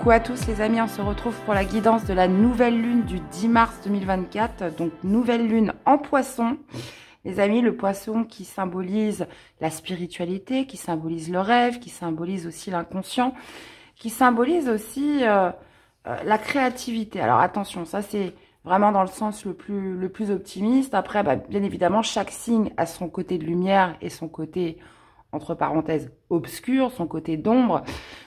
Coucou à tous les amis, on se retrouve pour la guidance de la nouvelle lune du 10 mars 2024, donc nouvelle lune en poisson. Les amis, le poisson qui symbolise la spiritualité, qui symbolise le rêve, qui symbolise aussi l'inconscient, qui symbolise aussi euh, euh, la créativité. Alors attention, ça c'est vraiment dans le sens le plus, le plus optimiste. Après, bah, bien évidemment, chaque signe a son côté de lumière et son côté entre parenthèses, obscur, son côté d'ombre.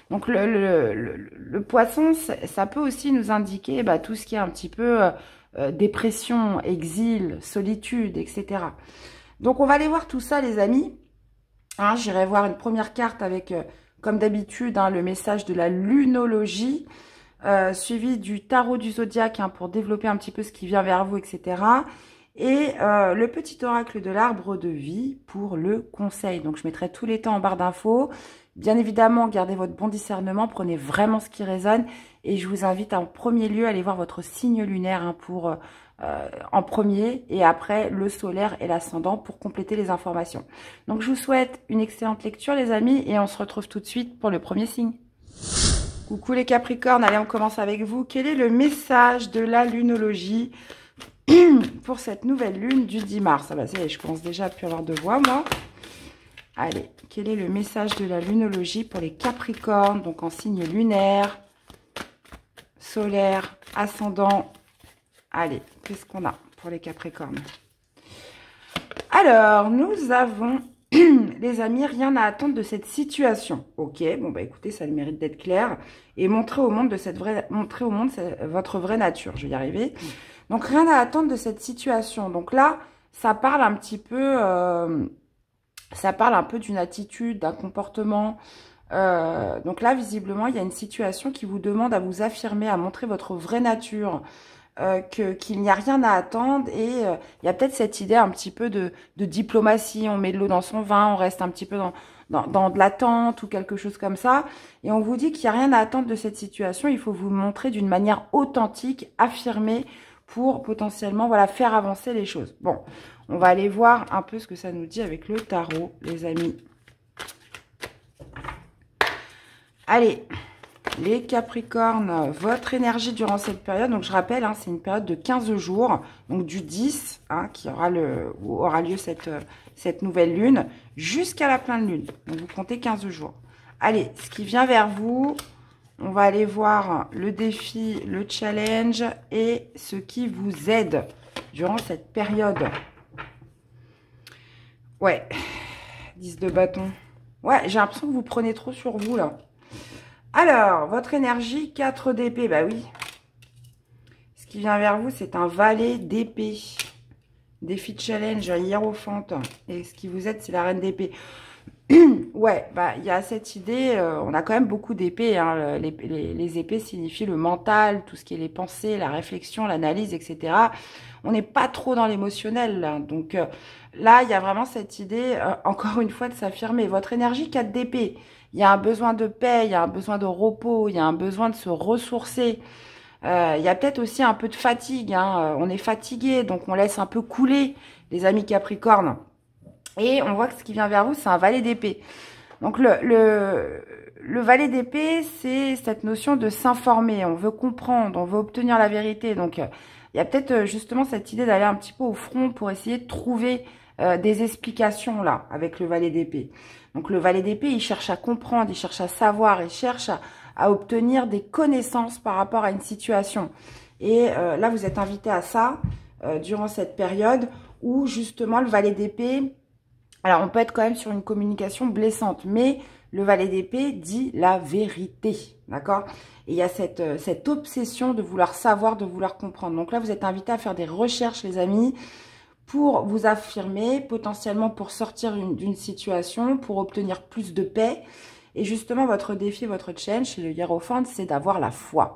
Donc le, le, le, poisson, ça peut aussi nous indiquer bah, tout ce qui est un petit peu euh, euh, dépression, exil, solitude, etc. Donc on va aller voir tout ça, les amis. Hein, j'irai voir une première carte avec, euh, comme d'habitude, hein, le message de la lunologie, suivi du tarot du zodiaque hein, pour développer un petit peu ce qui vient vers vous, etc et euh, le petit oracle de l'arbre de vie pour le conseil. Donc je mettrai tous les temps en barre d'infos. Bien évidemment, gardez votre bon discernement, prenez vraiment ce qui résonne et je vous invite en premier lieu à aller voir votre signe lunaire hein, pour euh, euh, en premier et après le solaire et l'ascendant pour compléter les informations. Donc je vous souhaite une excellente lecture les amis et on se retrouve tout de suite pour le premier signe. Coucou les Capricornes, allez on commence avec vous. Quel est le message de la lunologie pour cette nouvelle lune du 10 mars. Ah bah, ça je commence déjà à plus avoir de voix, moi. Allez, quel est le message de la lunologie pour les capricornes, donc en signe lunaire, solaire, ascendant Allez, qu'est-ce qu'on a pour les capricornes Alors, nous avons les amis, rien à attendre de cette situation. Ok, bon bah écoutez, ça le mérite d'être clair et montrer au monde de cette vraie, montrer au monde votre vraie nature. Je vais y arriver. Donc rien à attendre de cette situation. Donc là, ça parle un petit peu, euh, ça parle un peu d'une attitude, d'un comportement. Euh, donc là, visiblement, il y a une situation qui vous demande à vous affirmer, à montrer votre vraie nature, euh, qu'il n'y a rien à attendre et euh, il y a peut-être cette idée un petit peu de, diplomatie, on met de l'eau dans son vin, on reste un petit peu dans, dans, dans de l'attente ou quelque chose comme ça et on vous dit qu'il n'y a rien à attendre de cette situation, il faut vous montrer d'une manière authentique, affirmée, pour potentiellement voilà, faire avancer les choses. Bon, on va aller voir un peu ce que ça nous dit avec le tarot, les amis. Allez, les Capricornes, votre énergie durant cette période, donc je rappelle, hein, c'est une période de 15 jours, donc du 10, hein, qui aura, le, aura lieu cette, cette nouvelle lune, jusqu'à la pleine lune. Donc vous comptez 15 jours. Allez, ce qui vient vers vous, on va aller voir le défi, le challenge et ce qui vous aide durant cette période. Ouais, 10 de bâton. Ouais, j'ai l'impression que vous prenez trop sur vous, là. Alors, votre énergie, 4 d'épée. Bah oui. Ce qui vient vers vous, c'est un valet d'épée. Défi challenge, hiérophante. Et ce qui vous aide, c'est la reine d'épée. ouais, bah il y a cette idée, euh, on a quand même beaucoup d'épées. Hein, les, épées signifient le mental, tout ce qui est les pensées, la réflexion, l'analyse, etc. On n'est pas trop dans l'émotionnel. donc euh, là, il y a vraiment cette idée, euh, encore une fois, de s'affirmer. Votre énergie 4 d'épée, il y a un besoin de paix, il y a un besoin de repos, il y a un besoin de se ressourcer. Il y a peut-être aussi un peu de fatigue. Hein. on est fatigué, donc on laisse un peu couler les amis Capricorne. Et on voit que ce qui vient vers vous, c'est un valet d'épée. Donc le, le, valet d'épée, c'est cette notion de s'informer. On veut comprendre, on veut obtenir la vérité. Donc euh, il y a peut-être euh, justement cette idée d'aller un petit peu au front pour essayer de trouver euh, des explications là avec le valet d'épée. Donc le valet d'épée, il cherche à comprendre, il cherche à savoir, il cherche à, obtenir des connaissances par rapport à une situation. Et là, vous êtes invité à ça durant cette période où justement le valet d'épée alors, on peut être quand même sur une communication blessante, mais le valet d'épée dit la vérité, d'accord Et il y a euh, cette, obsession de vouloir savoir, de vouloir comprendre. Donc là, vous êtes invité à faire des recherches, les amis, pour vous affirmer, potentiellement pour sortir d'une situation, pour obtenir plus de paix. Et justement, votre défi, votre challenge chez le Hierophant, c'est d'avoir la foi.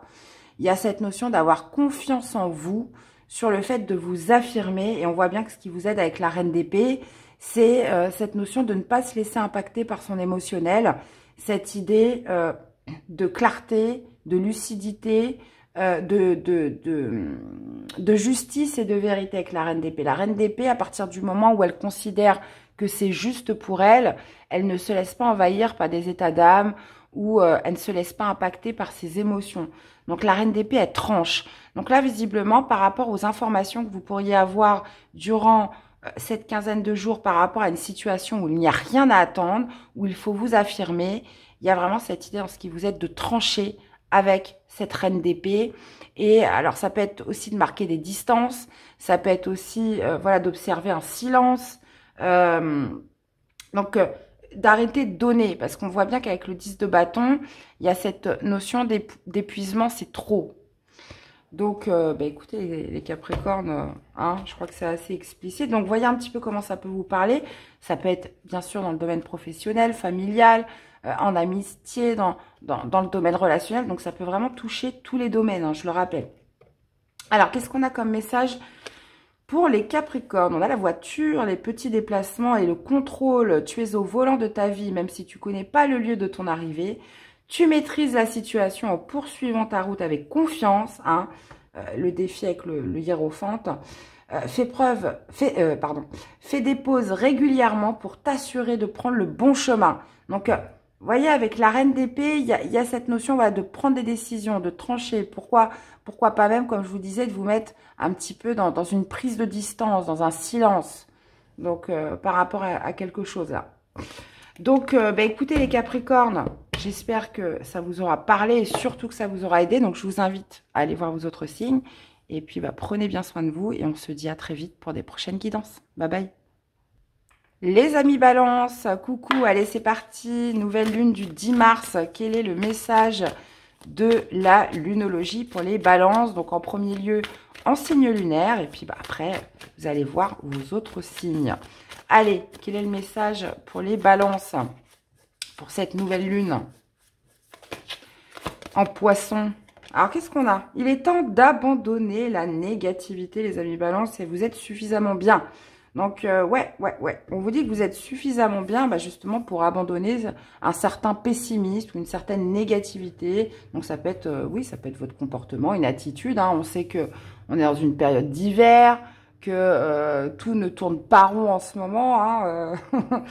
Il y a cette notion d'avoir confiance en vous, sur le fait de vous affirmer. Et on voit bien que ce qui vous aide avec la reine d'épée, c'est euh, cette notion de ne pas se laisser impacter par son émotionnel, cette idée euh, de clarté, de lucidité, euh, de, de, de, de, justice et de vérité avec la reine d'épée. La reine d'épée, à partir du moment où elle considère que c'est juste pour elle, elle ne se laisse pas envahir par des états d'âme ou elle ne se laisse pas impacter par ses émotions. Donc la reine d'épée, elle tranche. Donc là, visiblement, par rapport aux informations que vous pourriez avoir durant cette quinzaine de jours par rapport à une situation où il n'y a rien à attendre, où il faut vous affirmer. Il y a vraiment cette idée en ce qui vous êtes de trancher avec cette reine d'épée. Et alors, ça peut être aussi de marquer des distances, ça peut être aussi euh, voilà d'observer un silence. Euh, donc, euh, d'arrêter de donner, parce qu'on voit bien qu'avec le 10 de bâton, il y a cette notion d'épuisement, c'est trop. Donc, euh, bah, écoutez, les, Capricornes, euh, hein, je crois que c'est assez explicite. Donc, voyez un petit peu comment ça peut vous parler. Ça peut être, bien sûr, dans le domaine professionnel, familial, euh, en amitié, dans, dans, dans, le domaine relationnel. Donc, ça peut vraiment toucher tous les domaines, hein, je le rappelle. Alors, qu'est-ce qu'on a comme message pour les Capricornes, on a la voiture, les petits déplacements et le contrôle. Tu es au volant de ta vie, même si tu connais pas le lieu de ton arrivée. Tu maîtrises la situation en poursuivant ta route avec confiance. Hein, euh, le défi avec le, le hiérophante. Euh, fais preuve, fais, euh, pardon, fais des pauses régulièrement pour t'assurer de prendre le bon chemin. Donc, vous voyez, avec la reine d'épée, il y a, y a, cette notion voilà, de prendre des décisions, de trancher. Pourquoi pourquoi pas même, comme je vous disais, de vous mettre un petit peu dans, une prise de distance, dans un silence, donc par rapport à, quelque chose là. Donc, bah, écoutez les Capricornes, J'espère que ça vous aura parlé et surtout que ça vous aura aidé. Donc, je vous invite à aller voir vos autres signes. Et puis, bah, prenez bien soin de vous et on se dit à très vite pour des prochaines guidances. Bye bye les amis balance, coucou, allez c'est parti, nouvelle lune du 10 mars, quel est le message de la lunologie pour les balances Donc en premier lieu, en signe lunaire, et puis bah, après, vous allez voir vos autres signes. Allez, quel est le message pour les balances pour cette nouvelle lune en poisson. Alors, qu'est-ce qu'on a Il est temps d'abandonner la négativité, les amis balance, et vous êtes suffisamment bien. Donc, euh, ouais, ouais, ouais. On vous dit que vous êtes suffisamment bien, bah, justement, pour abandonner un certain pessimisme ou une certaine négativité. Donc, ça peut être, euh, oui, ça peut être votre comportement, une attitude. Hein. On sait que on est dans une période d'hiver, que euh, tout ne tourne pas rond en ce moment. Hein,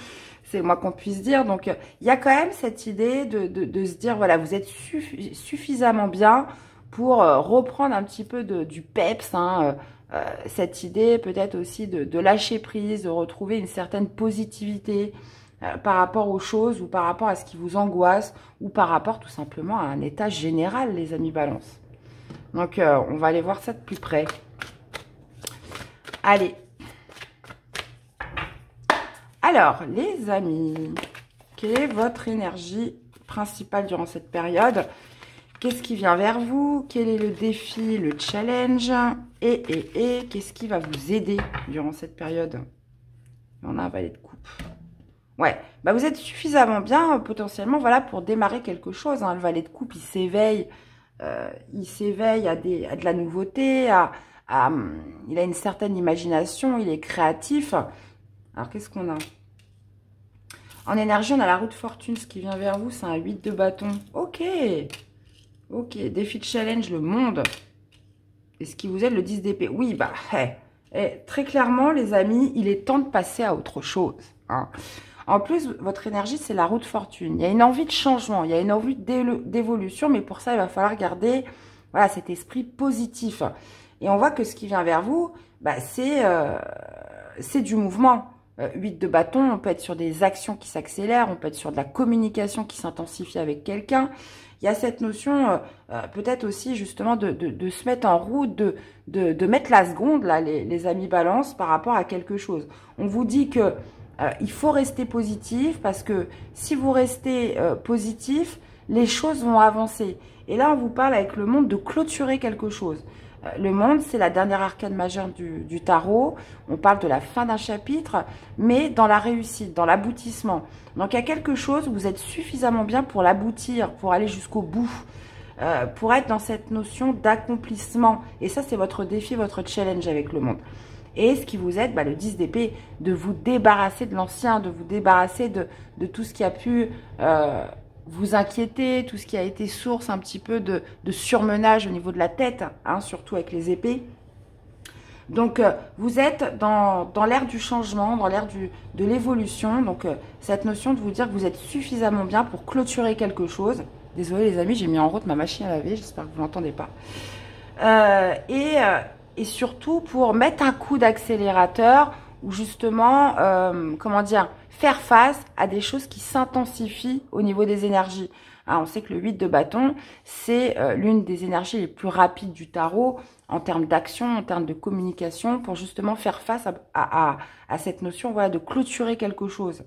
moi qu'on puisse dire. Donc, euh, il y a quand même cette idée de, se dire, voilà, vous êtes suffisamment bien pour euh, reprendre un petit peu de, du peps, hein, euh, cette idée peut-être aussi de, lâcher prise, de retrouver une certaine positivité par rapport aux choses ou par rapport à ce qui vous angoisse ou par rapport tout simplement à un état général, les amis balance. Donc, on va aller voir ça de plus près. Allez, alors, les amis, quelle est votre énergie principale durant cette période Qu'est-ce qui vient vers vous Quel est le défi, le challenge Et, et, et, qu'est-ce qui va vous aider durant cette période On a un valet de coupe. Ouais, bah, vous êtes suffisamment bien euh, potentiellement voilà pour démarrer quelque chose. Hein. Le valet de coupe, il s'éveille, euh, il s'éveille à, de la nouveauté, hum, il a une certaine imagination, il est créatif. Alors qu'est-ce qu'on a en énergie, on a la route fortune. Ce qui vient vers vous, c'est un 8 de bâton. Ok. Ok. Défi de challenge, le monde. est ce qui vous aide, le 10 d'épée. Oui, bah, eh. Eh, très clairement, les amis, il est temps de passer à autre chose. Hein. En plus, votre énergie, c'est la route fortune. Il y a une envie de changement, il y a une envie d'évolution, mais pour ça, il va falloir garder voilà, cet esprit positif. Et on voit que ce qui vient vers vous, bah, c'est euh, du mouvement. 8 euh, de bâton, on peut être sur des actions qui s'accélèrent, on peut être sur de la communication qui s'intensifie avec quelqu'un. Il y a cette notion euh, euh, peut-être aussi justement de, se mettre en route, de, mettre la seconde, là, les, amis balance, par rapport à quelque chose. On vous dit qu'il faut rester positif parce que si vous restez positif, les choses vont avancer. Et là, on vous parle avec le monde de clôturer quelque chose le monde, c'est la dernière arcade majeure du, tarot. On parle de la fin d'un chapitre, mais dans la réussite, dans l'aboutissement. Donc, il y a quelque chose vous êtes suffisamment bien pour l'aboutir, pour aller jusqu'au bout, euh, pour être dans cette notion d'accomplissement. Et ça, c'est votre défi, votre challenge avec le monde. Et ce qui vous aide, bah, le 10 d'épée, de vous débarrasser de l'ancien, de vous débarrasser de, tout ce qui a pu... Euh, vous inquiétez, tout ce qui a été source un petit peu de, surmenage au niveau de la tête, hein, surtout avec les épées. Donc, euh, vous êtes dans, l'ère du changement, dans l'ère de l'évolution. Donc, euh, cette notion de vous dire que vous êtes suffisamment bien pour clôturer quelque chose. désolé les amis, j'ai mis en route ma machine à laver, j'espère que vous l'entendez pas. Euh, et, et, surtout pour mettre un coup d'accélérateur ou justement, comment dire, faire face à des choses qui s'intensifient au niveau des énergies. Hein, on sait que le 8 de bâton, c'est euh, l'une des énergies les plus rapides du tarot en termes d'action, en termes de communication, pour justement faire face à, cette notion voilà, de clôturer quelque chose.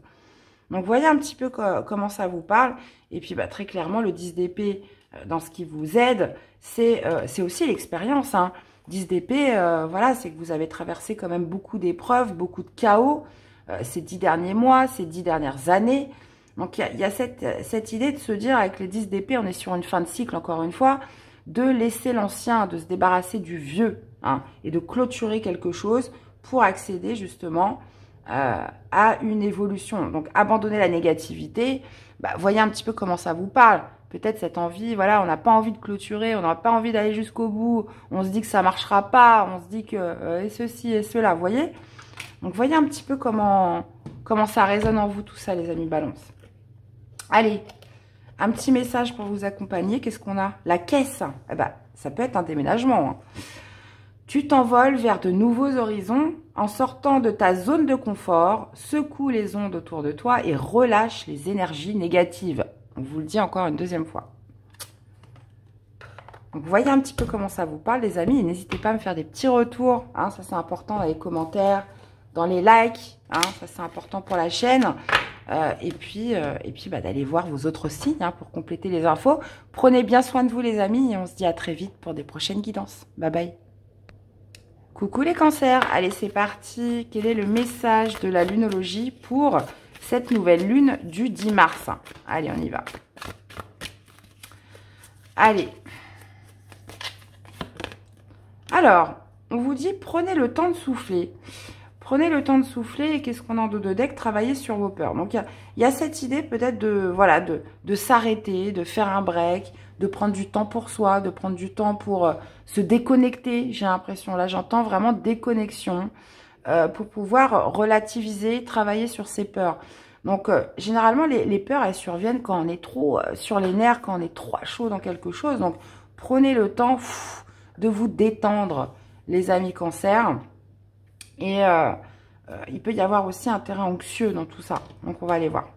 Donc voyez un petit peu comment ça vous parle. Et puis bah, très clairement, le 10 d'épée, euh, dans ce qui vous aide, c'est euh, aussi l'expérience. 10 hein. d'épée, voilà, c'est que vous avez traversé quand même beaucoup d'épreuves, beaucoup de chaos. Euh, ces dix derniers mois, ces dix dernières années. Donc il y a, cette, cette, idée de se dire avec les dix d'épée, on est sur une fin de cycle encore une fois, de laisser l'ancien, de se débarrasser du vieux hein, et de clôturer quelque chose pour accéder justement euh, à une évolution. Donc abandonner la négativité, bah, voyez un petit peu comment ça vous parle. Peut-être cette envie, voilà, on n'a pas envie de clôturer, on n'a pas envie d'aller jusqu'au bout, on se dit que ça marchera pas, on se dit que euh, et ceci et cela, voyez donc voyez un petit peu comment, comment ça résonne en vous tout ça, les amis balance. Allez, un petit message pour vous accompagner. Qu'est-ce qu'on a La caisse. Eh ben, ça peut être un déménagement. Hein. Tu t'envoles vers de nouveaux horizons en sortant de ta zone de confort, secoue les ondes autour de toi et relâche les énergies négatives. On vous le dit encore une deuxième fois. Donc, voyez un petit peu comment ça vous parle, les amis. N'hésitez pas à me faire des petits retours. Hein. ça, c'est important dans les commentaires, dans les likes. Hein, ça, c'est important pour la chaîne. Euh, et puis, euh, et puis bah, d'aller voir vos autres signes hein, pour compléter les infos. Prenez bien soin de vous, les amis. Et on se dit à très vite pour des prochaines guidances. Bye bye. Coucou les cancers. Allez, c'est parti. Quel est le message de la lunologie pour cette nouvelle lune du 10 mars Allez, on y va. Allez. Alors, on vous dit prenez le temps de souffler. Prenez le temps de souffler et qu'est-ce qu'on en doit de deck Travaillez sur vos peurs. Donc, il y, a cette idée peut-être de, voilà, de, s'arrêter, de faire un break, de prendre du temps pour soi, de prendre du temps pour euh, se déconnecter, j'ai l'impression. Là, j'entends vraiment déconnexion euh, pour pouvoir relativiser, travailler sur ses peurs. Donc, euh, généralement, les, peurs, elles surviennent quand on est trop sur les nerfs, quand on est trop chaud dans quelque chose. Donc, prenez le temps de vous détendre, les amis cancers. Et euh, euh, il peut y avoir aussi un terrain anxieux dans tout ça. Donc, on va aller voir.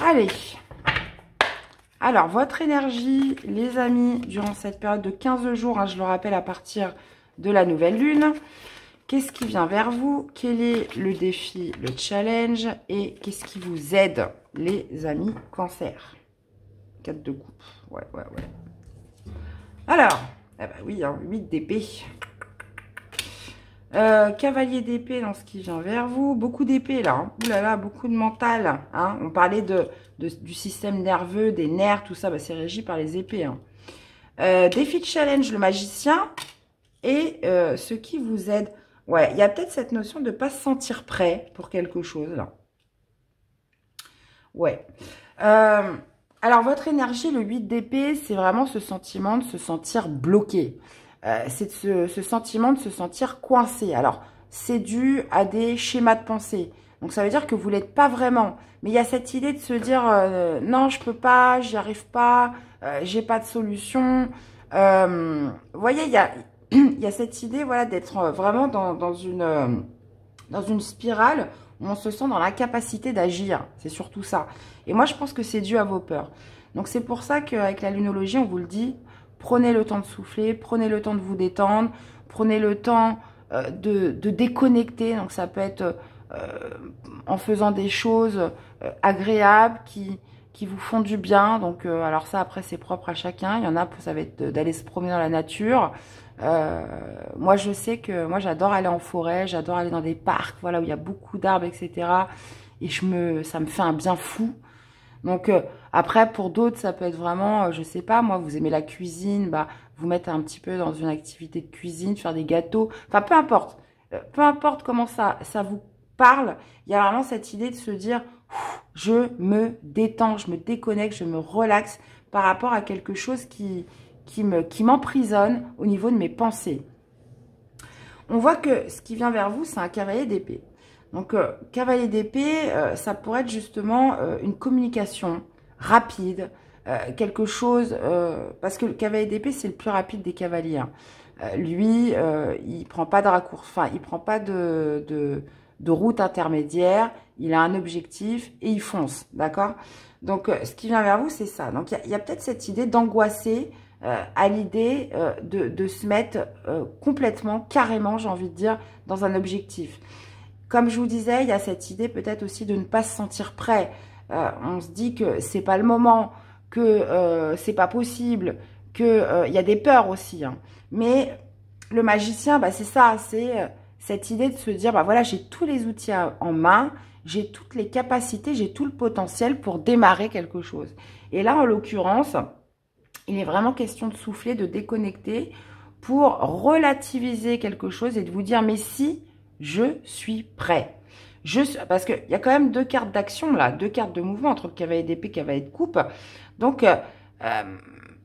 Allez. Alors, votre énergie, les amis, durant cette période de 15 jours, hein, je le rappelle, à partir de la nouvelle lune. Qu'est-ce qui vient vers vous Quel est le défi, le challenge Et qu'est-ce qui vous aide, les amis cancer 4 de coupe. Ouais, ouais, ouais. Alors, ah bah oui, 8 hein, d'épée. Euh, cavalier d'épée dans ce qui vient vers vous. Beaucoup d'épée là. Hein. là là, beaucoup de mental. Hein. On parlait de, du système nerveux, des nerfs, tout ça. Bah, c'est régi par les épées. Euh, défi de challenge, le magicien. Et euh, ce qui vous aide. Ouais, il y a peut-être cette notion de ne pas se sentir prêt pour quelque chose là. Ouais. Alors, votre énergie, le 8 d'épée, c'est vraiment ce sentiment de se sentir bloqué. Euh, c'est ce, sentiment de se sentir coincé. Alors, c'est dû à des schémas de pensée. Donc, ça veut dire que vous l'êtes pas vraiment. Mais il y a cette idée de se dire euh, non, je peux pas, j'y arrive pas, euh, j'ai pas de solution. vous voyez, il y a, cette idée voilà, d'être vraiment dans, une, dans une spirale où on se sent dans la capacité d'agir. C'est surtout ça. Et moi, je pense que c'est dû à vos peurs. Donc c'est pour ça qu'avec la lunologie, on vous le dit, prenez le temps de souffler, prenez le temps de vous détendre, prenez le temps euh, de, déconnecter. Donc ça peut être euh, en faisant des choses euh, agréables qui, vous font du bien. Donc alors ça, après, c'est propre à chacun. Il y en a, ça va être d'aller se promener dans la nature. moi, je sais que moi, j'adore aller en forêt, j'adore aller dans des parcs, voilà, où il y a beaucoup d'arbres, etc. Et je ça me fait un bien fou donc euh, après, pour d'autres, ça peut être vraiment, je euh, je sais pas, moi, vous aimez la cuisine, bah, vous mettre un petit peu dans une activité de cuisine, faire des gâteaux, enfin peu importe, euh, peu importe comment ça, ça vous parle, il y a vraiment cette idée de se dire, je me détends, je me déconnecte, je me relaxe par rapport à quelque chose qui, qui m'emprisonne au niveau de mes pensées. On voit que ce qui vient vers vous, c'est un cavalier d'épée. Donc, euh, cavalier d'épée, euh, ça pourrait être justement euh, une communication rapide, quelque chose... parce que le cavalier d'épée, c'est le plus rapide des cavaliers. Hein. lui, il prend pas de raccourci, enfin, il prend pas de, route intermédiaire, il a un objectif et il fonce, d'accord Donc, ce qui vient vers vous, c'est ça. Donc, il y a, peut-être cette idée d'angoisser à l'idée de, se mettre complètement, carrément, j'ai envie de dire, dans un objectif. Comme je vous disais, il y a cette idée peut-être aussi de ne pas se sentir prêt. Euh, on se dit que c'est pas le moment, que euh, c'est pas possible, que euh, il y a des peurs aussi. Hein. Mais le magicien, bah, c'est ça, c'est euh, cette idée de se dire, bah voilà, j'ai tous les outils en main, j'ai toutes les capacités, j'ai tout le potentiel pour démarrer quelque chose. Et là, en l'occurrence, il est vraiment question de souffler, de déconnecter pour relativiser quelque chose et de vous dire, mais si je suis prêt. Je parce qu'il y a quand même deux cartes d'action là, deux cartes de mouvement entre cavalier d'épée et cavalier de coupe. Donc, euh, euh,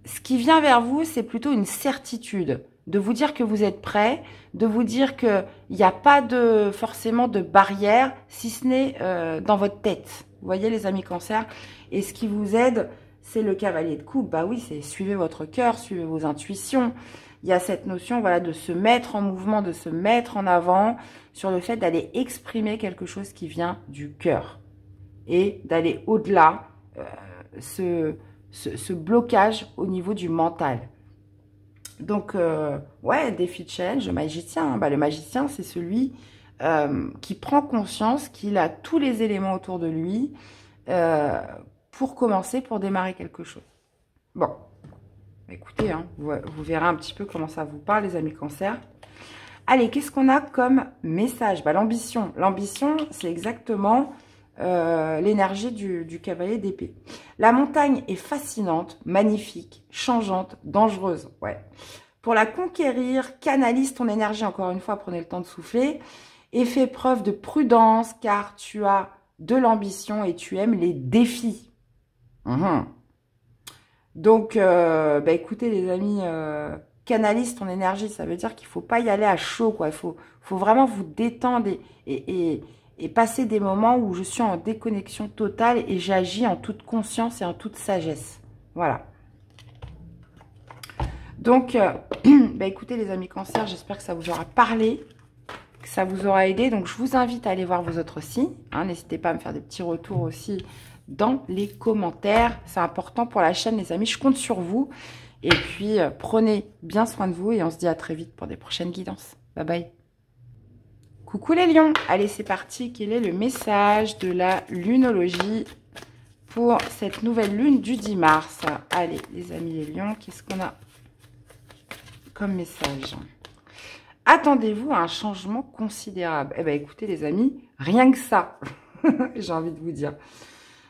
ce qui vient vers vous, c'est plutôt une certitude de vous dire que vous êtes prêt, de vous dire qu'il n'y a pas de forcément de barrière, si ce n'est euh, dans votre tête. Vous voyez les amis cancer Et ce qui vous aide, c'est le cavalier de coupe. Bah oui, c'est suivez votre cœur, suivez vos intuitions il y a cette notion voilà de se mettre en mouvement, de se mettre en avant sur le fait d'aller exprimer quelque chose qui vient du cœur et d'aller au-delà euh, ce, ce, blocage au niveau du mental. Donc, euh, ouais, défi de challenge, magicien. Hein. Bah, le magicien, c'est celui euh, qui prend conscience qu'il a tous les éléments autour de lui pour commencer, pour démarrer quelque chose. Bon, écoutez, hein, vous, verrez un petit peu comment ça vous parle, les amis cancer. Allez, qu'est-ce qu'on a comme message bah, L'ambition. L'ambition, c'est exactement euh, l'énergie du, cavalier d'épée. La montagne est fascinante, magnifique, changeante, dangereuse. Ouais. Pour la conquérir, canalise ton énergie, encore une fois, prenez le temps de souffler, et fais preuve de prudence, car tu as de l'ambition et tu aimes les défis. Mmh donc, euh, bah, écoutez les amis, euh, canalise ton énergie. Ça veut dire qu'il ne faut pas y aller à chaud, quoi. Il faut, faut vraiment vous détendre et, passer des moments où je suis en déconnexion totale et j'agis en toute conscience et en toute sagesse. Voilà. Donc, euh, bah, écoutez les amis cancer, j'espère que ça vous aura parlé, que ça vous aura aidé. Donc, je vous invite à aller voir vos autres aussi. Hein, n'hésitez pas à me faire des petits retours aussi dans les commentaires. C'est important pour la chaîne, les amis. Je compte sur vous. Et puis, euh, prenez bien soin de vous et on se dit à très vite pour des prochaines guidances. Bye bye. Coucou les lions Allez, c'est parti. Quel est le message de la lunologie pour cette nouvelle lune du 10 mars Allez, les amis les lions, qu'est-ce qu'on a comme message Attendez-vous à un changement considérable Eh bien, écoutez les amis, rien que ça, j'ai envie de vous dire.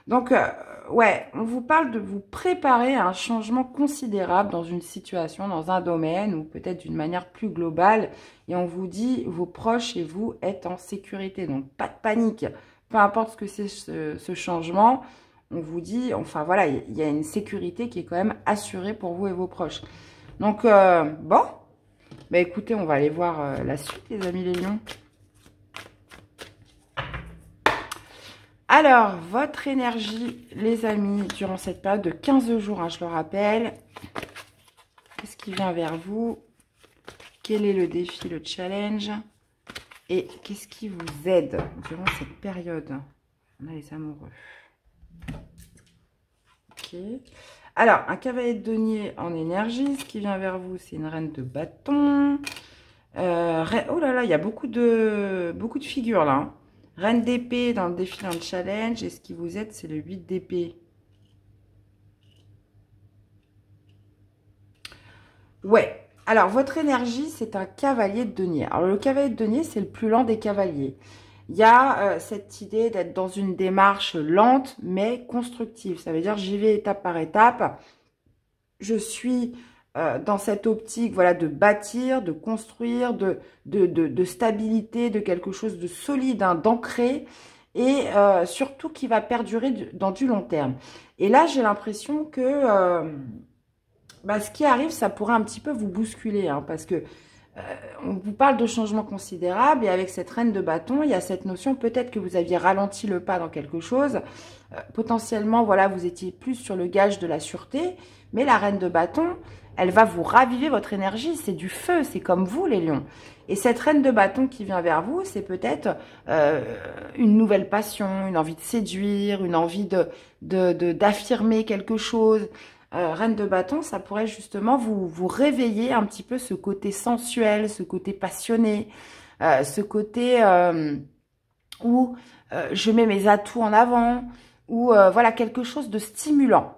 Donc, euh, ouais, on vous parle de vous préparer à un changement considérable dans une situation, dans un domaine ou peut-être d'une manière plus globale. Et on vous dit, vos proches et vous êtes en sécurité. Donc, pas de panique. Peu importe ce que c'est ce, changement, on vous dit, enfin voilà, il y, a une sécurité qui est quand même assurée pour vous et vos proches. Donc, euh, bon, bah écoutez, on va aller voir euh, la suite, les amis les lions. Alors, votre énergie, les amis, durant cette période de 15 jours, hein, je le rappelle. Qu'est-ce qui vient vers vous Quel est le défi, le challenge Et qu'est-ce qui vous aide durant cette période On a les amoureux. Ok. Alors, un cavalier de denier en énergie. Ce qui vient vers vous, c'est une reine de bâton. Euh, oh là là, il y a beaucoup de, beaucoup de figures là. Hein. Reine d'épée dans le défi, dans challenge. Et ce qui vous aide, c'est le 8 d'épée. Ouais. Alors, votre énergie, c'est un cavalier de denier. Alors, le cavalier de denier, c'est le plus lent des cavaliers. Il y a euh, cette idée d'être dans une démarche lente, mais constructive. Ça veut dire, j'y vais étape par étape. Je suis euh, dans cette optique voilà, de bâtir, de construire, de, stabilité, de quelque chose de solide, hein, d'ancré, et euh, surtout qui va perdurer dans du long terme. Et là, j'ai l'impression que euh, bah, ce qui arrive, ça pourrait un petit peu vous bousculer, hein, parce que on vous parle de changements considérables et avec cette reine de bâton, il y a cette notion peut-être que vous aviez ralenti le pas dans quelque chose. potentiellement, voilà, vous étiez plus sur le gage de la sûreté, mais la reine de bâton, elle va vous raviver votre énergie. C'est du feu, c'est comme vous les lions. Et cette reine de bâton qui vient vers vous, c'est peut-être euh, une nouvelle passion, une envie de séduire, une envie de d'affirmer quelque chose. Euh, reine de bâton, ça pourrait justement vous, vous réveiller un petit peu ce côté sensuel, ce côté passionné, euh, ce côté où je mets mes atouts en avant, ou voilà quelque chose de stimulant.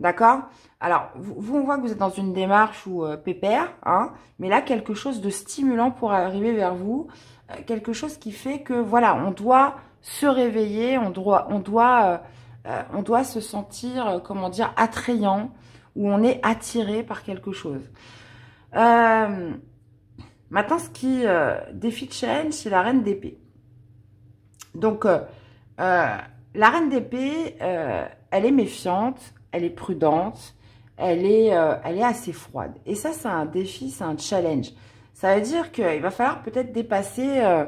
D'accord alors, vous, on voit que vous êtes dans une démarche ou euh, pépère, hein, mais là, quelque chose de stimulant pour arriver vers vous, euh, quelque chose qui fait que, voilà, on doit se réveiller, on doit, on doit, euh, on se sentir, comment dire, attrayant, ou on est attiré par quelque chose. maintenant, ce qui défie chaîne, c'est la reine d'épée. Donc, la reine d'épée, elle est méfiante, elle est prudente, elle est, euh, elle est assez froide. Et ça, c'est un défi, c'est un challenge. Ça veut dire qu'il va falloir peut-être dépasser euh,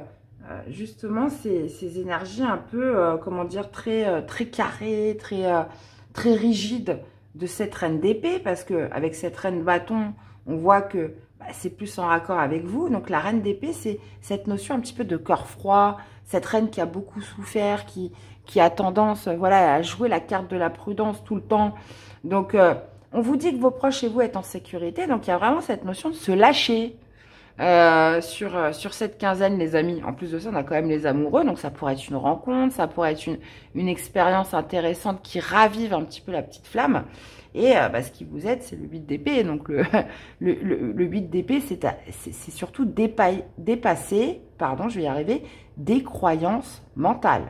euh, justement ces, ces, énergies un peu, comment dire, très, très carrées, très, très rigides de cette reine d'épée, parce que avec cette reine bâton, on voit que bah, c'est plus en raccord avec vous. Donc la reine d'épée, c'est cette notion un petit peu de corps froid, cette reine qui a beaucoup souffert, qui, qui a tendance voilà, à jouer la carte de la prudence tout le temps. Donc, on vous dit que vos proches et vous êtes en sécurité, donc il y a vraiment cette notion de se lâcher. Euh, sur, euh, sur cette quinzaine, les amis. En plus de ça, on a quand même les amoureux, donc ça pourrait être une rencontre, ça pourrait être une, expérience intéressante qui ravive un petit peu la petite flamme. Et euh, bah, ce qui vous aide, c'est le 8 d'épée. Donc le, le, 8 d'épée, c'est surtout dépasser, pardon, je vais y arriver, des croyances mentales.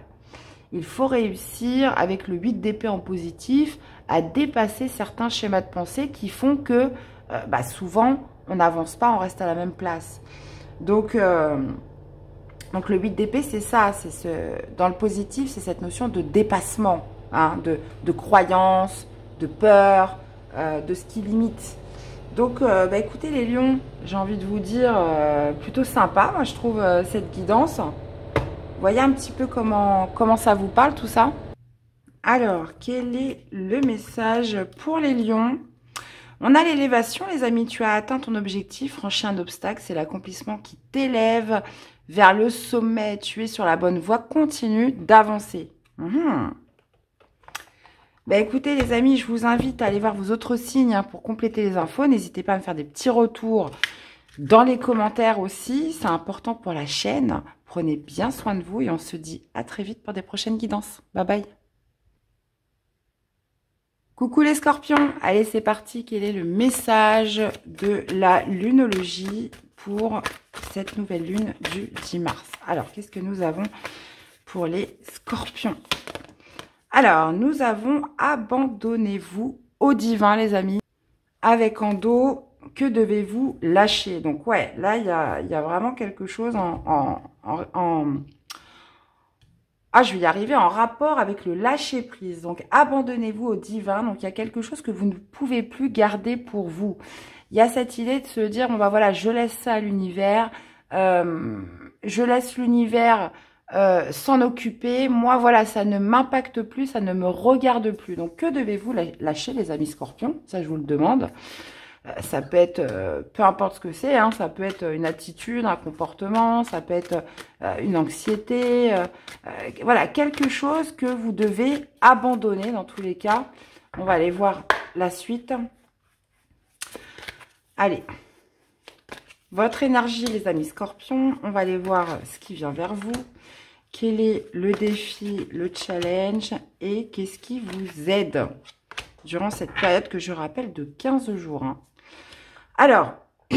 Il faut réussir avec le 8 d'épée en positif à dépasser certains schémas de pensée qui font que euh, bah, souvent on n'avance pas, on reste à la même place. Donc, euh, donc le 8 d'épée, c'est ça, c'est ce, dans le positif, c'est cette notion de dépassement, hein, de, de, croyance, de peur, euh, de ce qui limite. Donc, bah, écoutez les lions, j'ai envie de vous dire, plutôt sympa, moi je trouve cette guidance. Voyez un petit peu comment, comment ça vous parle tout ça. Alors, quel est le message pour les lions on a l'élévation, les amis, tu as atteint ton objectif, franchi un obstacle, c'est l'accomplissement qui t'élève vers le sommet, tu es sur la bonne voie, continue d'avancer. Mhm. Ben, écoutez les amis, je vous invite à aller voir vos autres signes hein, pour compléter les infos. N'hésitez pas à me faire des petits retours dans les commentaires aussi. C'est important pour la chaîne. Prenez bien soin de vous et on se dit à très vite pour des prochaines guidances. Bye bye Coucou les scorpions Allez, c'est parti. Quel est le message de la lunologie pour cette nouvelle lune du 10 mars Alors, qu'est-ce que nous avons pour les scorpions Alors, nous avons « Abandonnez-vous au divin, les amis ». Avec en dos que devez-vous lâcher Donc ouais, là, il y a, y a, vraiment quelque chose en, en, en, ah, je vais y arriver en rapport avec le lâcher prise. Donc, abandonnez-vous au divin. Donc, il y a quelque chose que vous ne pouvez plus garder pour vous. Il y a cette idée de se dire, bon, bah voilà, je laisse ça à l'univers. Euh, je laisse l'univers euh, s'en occuper. Moi, voilà, ça ne m'impacte plus, ça ne me regarde plus. Donc, que devez-vous lâcher, les amis scorpions Ça, je vous le demande. Euh, ça peut être, euh, peu importe ce que c'est, hein, ça peut être une attitude, un comportement, ça peut être euh, une anxiété, voilà, quelque chose que vous devez abandonner dans tous les cas. On va aller voir la suite. Allez, votre énergie les amis scorpions, on va aller voir ce qui vient vers vous. Quel est le défi, le challenge et qu'est-ce qui vous aide durant cette période que je rappelle de 15 jours. Hein. Alors,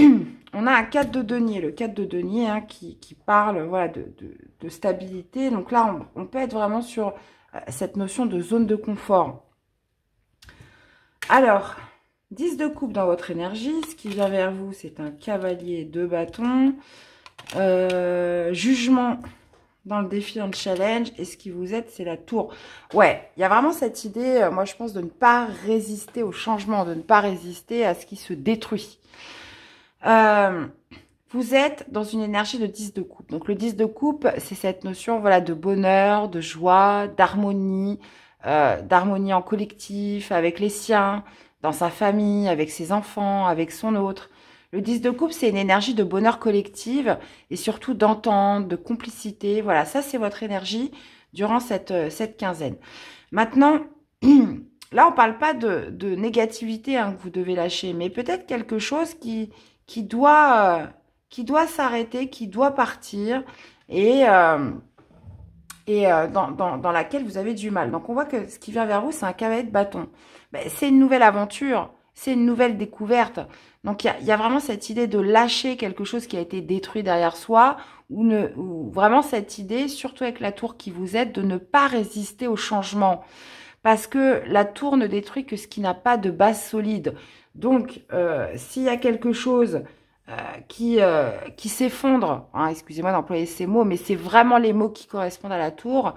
on a un 4 de denier, le 4 de denier hein, qui, qui, parle voilà, de, de, stabilité. Donc là, on, peut être vraiment sur euh, cette notion de zone de confort. Alors, 10 de coupe dans votre énergie. Ce qui vient vers vous, c'est un cavalier de bâton. Euh, jugement dans le défi, dans le challenge, et ce qui vous aide, c'est la tour. Ouais, il y a vraiment cette idée, euh, moi je pense, de ne pas résister au changement, de ne pas résister à ce qui se détruit. Euh, vous êtes dans une énergie de 10 de coupe. Donc le 10 de coupe, c'est cette notion voilà de bonheur, de joie, d'harmonie, euh, d'harmonie en collectif, avec les siens, dans sa famille, avec ses enfants, avec son autre. Le 10 de coupe, c'est une énergie de bonheur collective et surtout d'entente, de complicité. Voilà, ça c'est votre énergie durant cette, euh, cette quinzaine. Maintenant, là on ne parle pas de, négativité hein, que vous devez lâcher, mais peut-être quelque chose qui, qui doit, euh, qui doit s'arrêter, qui doit partir et, euh, et dans, dans, laquelle vous avez du mal. Donc on voit que ce qui vient vers vous, c'est un cavalier de bâton. Ben, c'est une nouvelle aventure c'est une nouvelle découverte. Donc il y, a, vraiment cette idée de lâcher quelque chose qui a été détruit derrière soi, ou, vraiment cette idée, surtout avec la tour qui vous aide, de ne pas résister au changement. Parce que la tour ne détruit que ce qui n'a pas de base solide. Donc euh, s'il y a quelque chose euh, qui, euh, qui s'effondre, hein, excusez-moi d'employer ces mots, mais c'est vraiment les mots qui correspondent à la tour,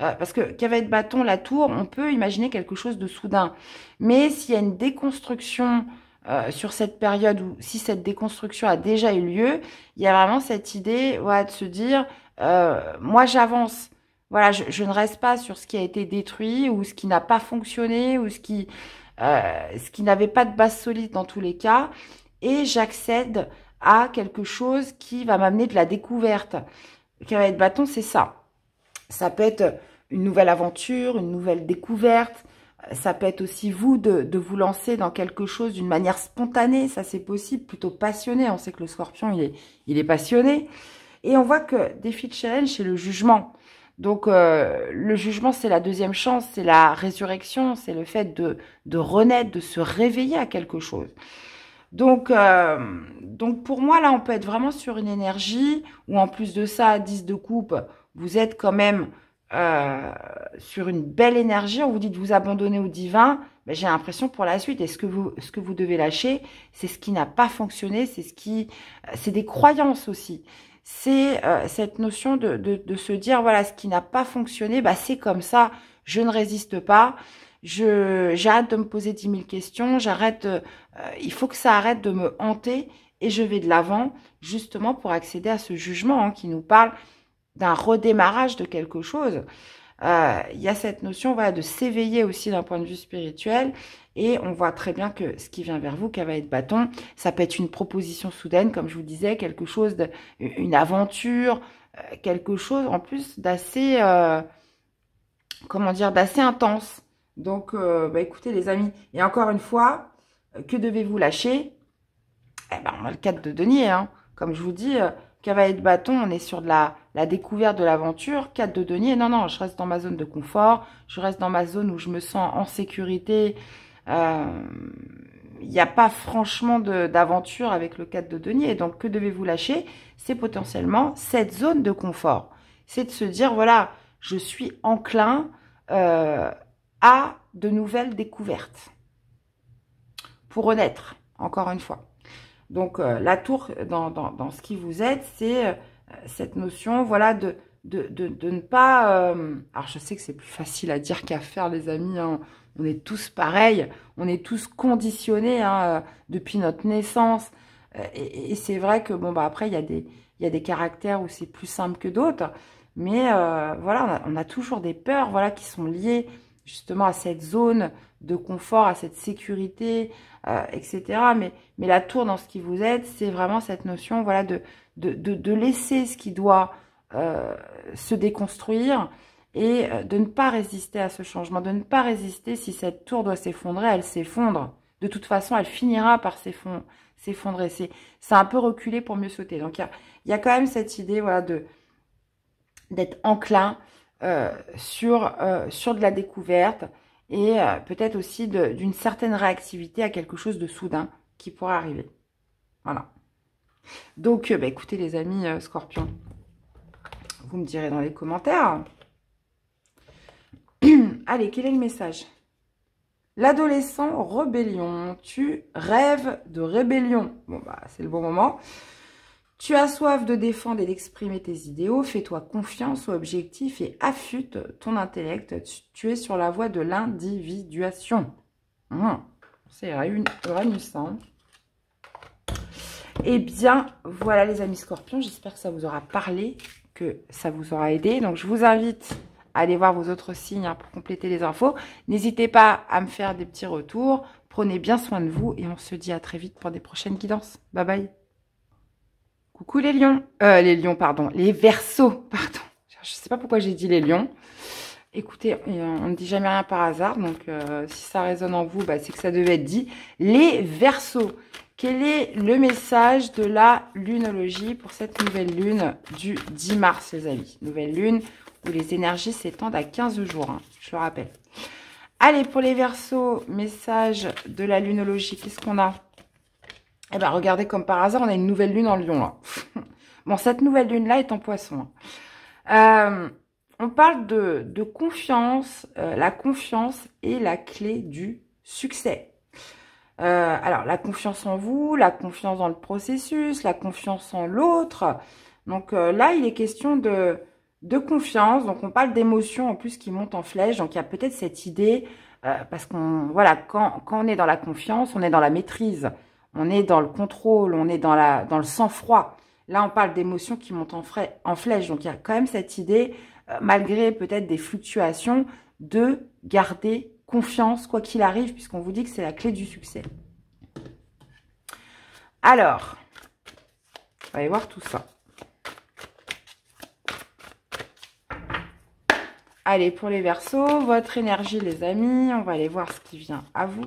euh, parce que cavalier de bâton, la tour, on peut imaginer quelque chose de soudain. Mais s'il y a une déconstruction euh, sur cette période, ou si cette déconstruction a déjà eu lieu, il y a vraiment cette idée de se dire, euh, moi j'avance. Voilà, je, ne reste pas sur ce qui a été détruit ou ce qui n'a pas fonctionné ou ce qui, ce qui n'avait pas de base solide dans tous les cas. Et j'accède à quelque chose qui va m'amener de la découverte. cavalier de bâton, c'est ça. Ça peut être une nouvelle aventure, une nouvelle découverte. Ça peut être aussi vous de, vous lancer dans quelque chose d'une manière spontanée, ça c'est possible, plutôt passionné. On sait que le scorpion, il est, il est passionné. Et on voit que défi de challenge, c'est le jugement. Donc euh, le jugement, c'est la deuxième chance, c'est la résurrection, c'est le fait de, de renaître, de se réveiller à quelque chose. Donc, euh, donc pour moi, là, on peut être vraiment sur une énergie où en plus de ça, 10 de coupe, vous êtes quand même euh, sur une belle énergie, on vous dit de vous abandonner au divin, ben, j'ai l'impression pour la suite, est ce que vous, ce que vous devez lâcher, c'est ce qui n'a pas fonctionné, c'est ce qui, c'est des croyances aussi. C'est euh, cette notion de, se dire, voilà, ce qui n'a pas fonctionné, bah c'est comme ça, je ne résiste pas, je, hâte de me poser 10 000 questions, j'arrête, euh, il faut que ça arrête de me hanter, et je vais de l'avant, justement pour accéder à ce jugement hein, qui nous parle d'un redémarrage de quelque chose. Euh, il y a cette notion voilà, de s'éveiller aussi d'un point de vue spirituel. Et on voit très bien que ce qui vient vers vous, va être bâton, ça peut être une proposition soudaine, comme je vous disais, quelque chose, de, une aventure, euh, quelque chose en plus d'assez, euh, comment dire, d'assez intense. Donc, bah, écoutez les amis, et encore une fois, que devez-vous lâcher Eh ben, on a le cadre de denier, hein. comme je vous dis Cavalier de bâton, on est sur de la, la découverte de l'aventure. 4 de denier, non, non, je reste dans ma zone de confort. Je reste dans ma zone où je me sens en sécurité. Il euh, n'y a pas franchement d'aventure avec le quatre de denier. Donc, que devez-vous lâcher C'est potentiellement cette zone de confort. C'est de se dire, voilà, je suis enclin euh, à de nouvelles découvertes. Pour renaître, encore une fois. Donc euh, la tour, dans, dans, dans, ce qui vous aide, c'est euh, cette notion voilà, de, de, de, de, ne pas... Euh, alors je sais que c'est plus facile à dire qu'à faire les amis, hein. on est tous pareils, on est tous conditionnés hein, depuis notre naissance. Et, c'est vrai que bon bah après il y, a des, il y a des caractères où c'est plus simple que d'autres, mais voilà on a, on a, toujours des peurs voilà qui sont liées justement à cette zone de confort, à cette sécurité, euh, etc. Mais, mais la tour dans ce qui vous aide, c'est vraiment cette notion voilà, de, de, de, laisser ce qui doit euh, se déconstruire et euh, de ne pas résister à ce changement, de ne pas résister si cette tour doit s'effondrer, elle s'effondre. De toute façon, elle finira par s'effondrer. C'est un peu reculer pour mieux sauter. Donc, il y a, y a, quand même cette idée voilà, de d'être enclin euh, euh, sur, de la découverte et euh, peut-être aussi d'une certaine réactivité à quelque chose de soudain qui pourrait arriver. Voilà. Donc, bah, écoutez les amis scorpions, vous me direz dans les commentaires. Allez, quel est le message L'adolescent rébellion, tu rêves de rébellion. Bon, bah, c'est le bon moment. Tu as soif de défendre et d'exprimer tes idéaux, fais-toi confiance aux objectif et affûte ton intellect. Tu es sur la voie de l'individuation. Mmh. C'est une Eh bien, voilà les amis scorpions. J'espère que ça vous aura parlé, que ça vous aura aidé. Donc, je vous invite à aller voir vos autres signes hein, pour compléter les infos. N'hésitez pas à me faire des petits retours. Prenez bien soin de vous et on se dit à très vite pour des prochaines guidances. Bye bye Coucou les lions. Euh, les lions, pardon. Les versos, pardon. Je sais pas pourquoi j'ai dit les lions. Écoutez, on ne dit jamais rien par hasard, donc euh, si ça résonne en vous, bah, c'est que ça devait être dit. Les versos. Quel est le message de la lunologie pour cette nouvelle lune du 10 mars, les amis Nouvelle lune où les énergies s'étendent à 15 jours, hein, je le rappelle. Allez, pour les versos, message de la lunologie, qu'est-ce qu'on a eh bien, regardez, comme par hasard, on a une nouvelle lune en lion, bon, cette nouvelle lune-là est en poisson. Hein. Euh, on parle de, confiance. Euh, la confiance est la clé du succès. Euh, alors, la confiance en vous, la confiance dans le processus, la confiance en l'autre. Donc là, il est question de, confiance. Donc, on parle d'émotions en plus qui montent en flèche. Donc, il y a peut-être cette idée, parce qu'on voilà, quand on est dans la confiance, on est dans la maîtrise on est dans le contrôle, on est dans, la, dans le sang-froid. Là, on parle d'émotions qui montent en, flèche. Donc, il y a quand même cette idée, euh, malgré peut-être des fluctuations, de garder confiance, quoi qu'il arrive, puisqu'on vous dit que c'est la clé du succès. Alors, on va aller voir tout ça. Allez, pour les versos, votre énergie, les amis, on va aller voir ce qui vient à vous.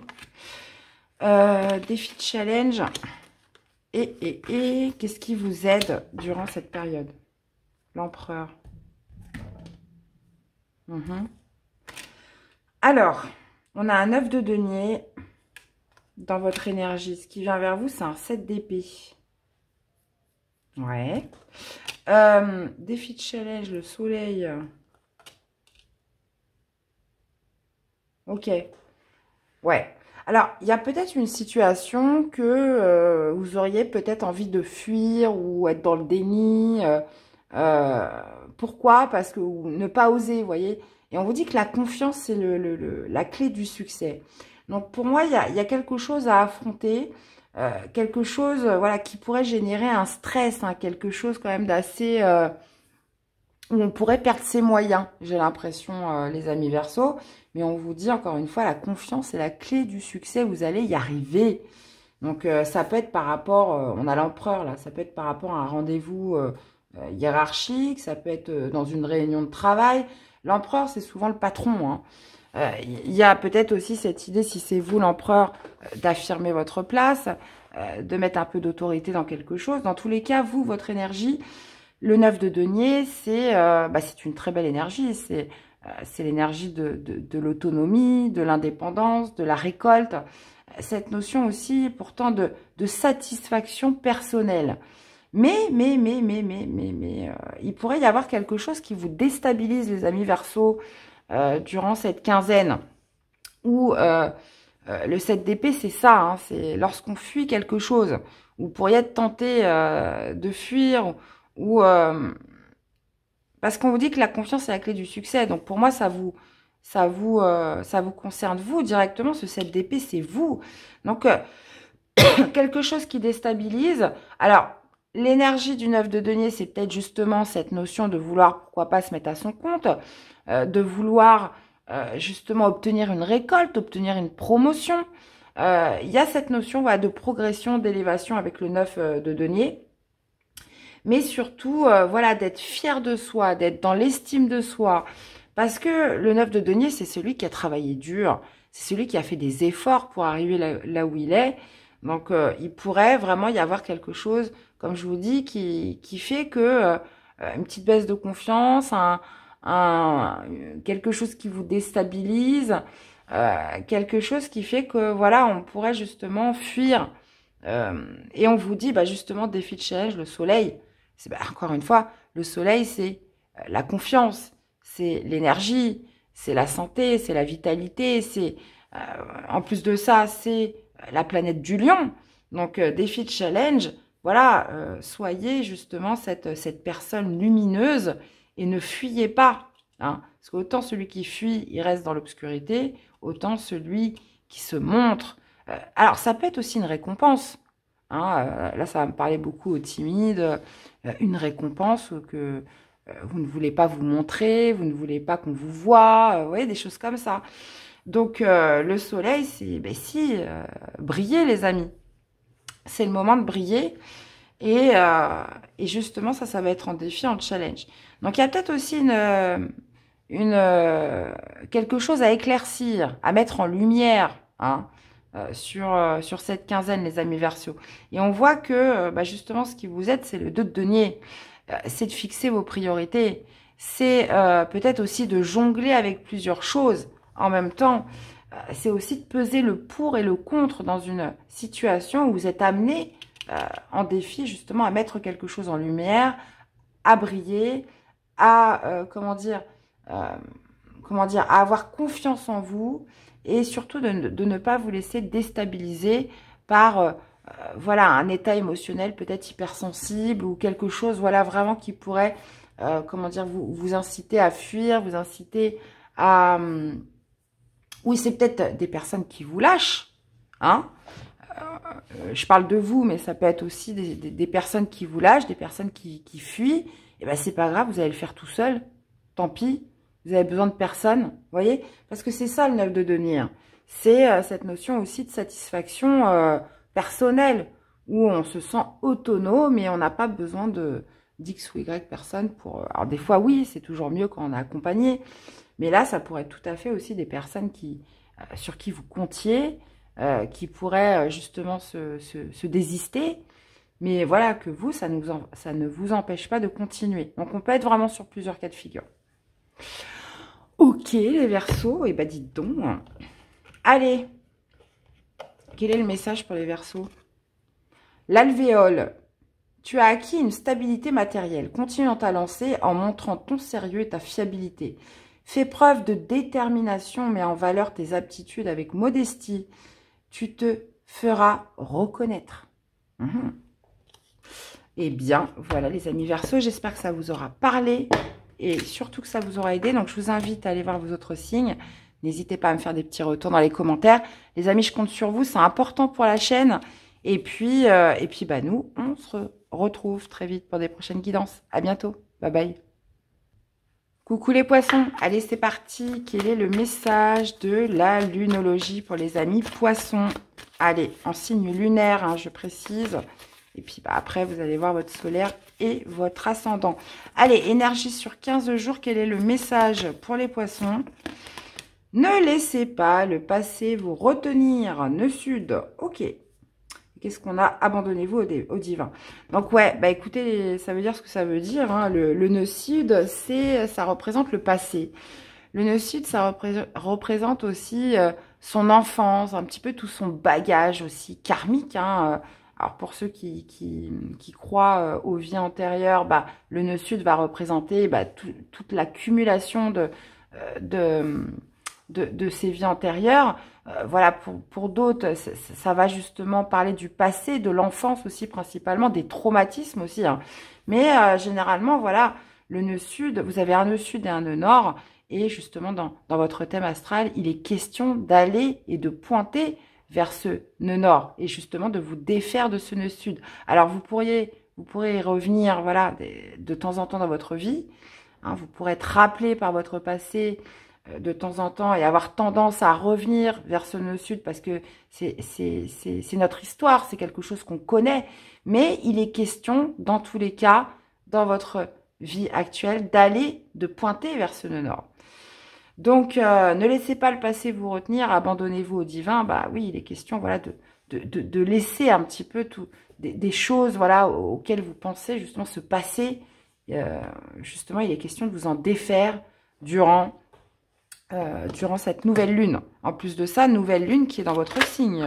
Euh, défi de challenge. Et, et, qu'est-ce qui vous aide durant cette période L'empereur. Mhm. Alors, on a un œuf de denier dans votre énergie. Ce qui vient vers vous, c'est un 7 d'épée. Ouais. Euh, défi de challenge, le soleil. Ok. Ouais. Alors, il y a peut-être une situation que euh, vous auriez peut-être envie de fuir ou être dans le déni. Euh, euh, pourquoi Parce que ne pas oser, vous voyez. Et on vous dit que la confiance, c'est le, la clé du succès. Donc, pour moi, il y a, quelque chose à affronter. quelque chose voilà qui pourrait générer un stress, hein, quelque chose quand même d'assez on pourrait perdre ses moyens, j'ai l'impression, euh, les amis verso. Mais on vous dit encore une fois, la confiance est la clé du succès, vous allez y arriver. Donc euh, ça peut être par rapport, euh, on a l'empereur là, ça peut être par rapport à un rendez-vous hiérarchique, ça peut être dans une réunion de travail. L'empereur, c'est souvent le patron. Hein. Il y a peut-être aussi cette idée, si c'est vous l'empereur, d'affirmer votre place, de mettre un peu d'autorité dans quelque chose. Dans tous les cas, vous, votre énergie, le 9 de denier, euh, bah, c'est une très belle énergie. C'est euh, c'est l'énergie de l'autonomie, de l'indépendance, de, la récolte. Cette notion aussi, pourtant, de, satisfaction personnelle. Mais, mais, mais, mais, mais, mais, mais, euh, il pourrait y avoir quelque chose qui vous déstabilise, les amis Verseau, durant cette quinzaine. Ou le 7 d'épée, c'est ça, hein, c'est lorsqu'on fuit quelque chose. Vous pourriez être tenté de fuir ou euh, parce qu'on vous dit que la confiance est la clé du succès. Donc pour moi, ça vous, ça vous, euh, ça vous concerne vous directement. Ce 7 d'épée, c'est vous. Donc euh, quelque chose qui déstabilise. Alors l'énergie du 9 de denier, c'est peut-être justement cette notion de vouloir, pourquoi pas, se mettre à son compte, de vouloir justement obtenir une récolte, obtenir une promotion. Il y a cette notion de progression, d'élévation avec le 9 de denier mais surtout, euh, voilà, d'être fier de soi, d'être dans l'estime de soi. Parce que le neuf de denier, c'est celui qui a travaillé dur, c'est celui qui a fait des efforts pour arriver là, où il est. Donc, euh, il pourrait vraiment y avoir quelque chose, comme je vous dis, qui, qui fait que euh, une petite baisse de confiance, un, un, quelque chose qui vous déstabilise, quelque chose qui fait que, voilà, on pourrait justement fuir. et on vous dit, bah, justement, défi de challenge, le soleil, bah, encore une fois, le soleil, c'est euh, la confiance, c'est l'énergie, c'est la santé, c'est la vitalité, c'est euh, en plus de ça, c'est euh, la planète du lion. Donc défi de challenge, voilà, soyez justement cette, personne lumineuse et ne fuyez pas. Hein, parce qu'autant celui qui fuit, il reste dans l'obscurité, autant celui qui se montre. alors ça peut être aussi une récompense. Hein, euh, là, ça va me parler beaucoup aux timides. Euh, une récompense que euh, vous ne voulez pas vous montrer, vous ne voulez pas qu'on vous voit, vous des choses comme ça. Donc, le soleil, c'est, ben si, briller les amis. C'est le moment de briller. Et, justement, ça, ça va être en défi, en challenge. Donc, il y a peut-être aussi une, une, quelque chose à éclaircir, à mettre en lumière. Hein. Euh, sur, euh, sur cette quinzaine, les amis versos. Et on voit que euh, bah, justement, ce qui vous aide, c'est le 2 de denier. c'est de fixer vos priorités. C'est peut-être aussi de jongler avec plusieurs choses en même temps. c'est aussi de peser le pour et le contre dans une situation où vous êtes amené en défi justement à mettre quelque chose en lumière, à briller, à, comment dire, comment dire, à avoir confiance en vous, et surtout de, de ne pas vous laisser déstabiliser par euh, voilà un état émotionnel peut-être hypersensible ou quelque chose voilà vraiment qui pourrait euh, comment dire vous, vous inciter à fuir, vous inciter à hum, oui c'est peut-être des personnes qui vous lâchent hein euh, je parle de vous, mais ça peut être aussi des, des, des personnes qui vous lâchent, des personnes qui, qui fuient, et eh ben c'est pas grave, vous allez le faire tout seul, tant pis, vous avez besoin de personne, voyez Parce que c'est ça le neuf de devenir. C'est euh, cette notion aussi de satisfaction euh, personnelle où on se sent autonome et on n'a pas besoin de d'X ou Y personnes pour... Euh, alors des fois, oui, c'est toujours mieux quand on est accompagné, mais là, ça pourrait être tout à fait aussi des personnes qui, sur qui vous comptiez, qui pourraient justement se, se, se, désister, mais voilà, que vous, ça, nous en... ça ne vous empêche pas de continuer. Donc on peut être vraiment sur plusieurs cas de figure. Ok, les versos, et eh bah ben, dites donc. Allez, quel est le message pour les versos L'alvéole. Tu as acquis une stabilité matérielle. Continue à ta en montrant ton sérieux et ta fiabilité. Fais preuve de détermination, mets en valeur tes aptitudes avec modestie. Tu te feras reconnaître. Et mhm. Eh bien, voilà les amis Verseaux, j'espère que ça vous aura parlé et surtout que ça vous aura aidé. Donc, je vous invite à aller voir vos autres signes. N'hésitez pas à me faire des petits retours dans les commentaires. Les amis, je compte sur vous. C'est important pour la chaîne. Et puis, euh, et puis bah, nous, on se retrouve très vite pour des prochaines guidances. À bientôt. Bye bye. Coucou les poissons. Allez, c'est parti. Quel est le message de la lunologie pour les amis poissons Allez, en signe lunaire, hein, je précise. Et puis bah, après, vous allez voir votre solaire et votre ascendant. Allez, énergie sur 15 jours, quel est le message pour les poissons Ne laissez pas le passé vous retenir. ne sud, ok. Qu'est-ce qu'on a Abandonnez-vous au, divin. Donc ouais, bah écoutez, ça veut dire ce que ça veut dire. Hein. Le, le Sud, sud, ça représente le passé. Le nœud sud, ça représente aussi euh, son enfance, un petit peu tout son bagage aussi karmique, hein, euh, alors pour ceux qui, qui, croient euh, aux vies antérieures, bah, le nœud sud va représenter bah, toute l'accumulation de, euh, de, de, de, ces vies antérieures. Euh, voilà, pour, pour d'autres, ça, va justement parler du passé, de l'enfance aussi principalement, des traumatismes aussi. Hein. Mais généralement, voilà, le nœud sud, vous avez un nœud sud et un nœud nord. Et justement, dans, dans votre thème astral, il est question d'aller et de pointer vers ce nœud nord et justement de vous défaire de ce nœud sud. Alors vous pourriez, vous pourrez revenir voilà, de, temps en temps dans votre vie. Hein, vous pourrez être rappelé par votre passé euh, de temps en temps et avoir tendance à revenir vers ce nœud sud parce que c'est notre histoire, c'est quelque chose qu'on connaît. Mais il est question, dans tous les cas, dans votre vie actuelle, d'aller, de pointer vers ce nœud nord. Donc, euh, ne laissez pas le passé vous retenir, abandonnez-vous au divin. Bah oui, il est question voilà, de, laisser un petit peu tout, des, choses voilà, auxquelles vous pensez, justement, se passer. Euh, justement, il est question de vous en défaire durant, euh, durant cette nouvelle lune. En plus de ça, nouvelle lune qui est dans votre signe.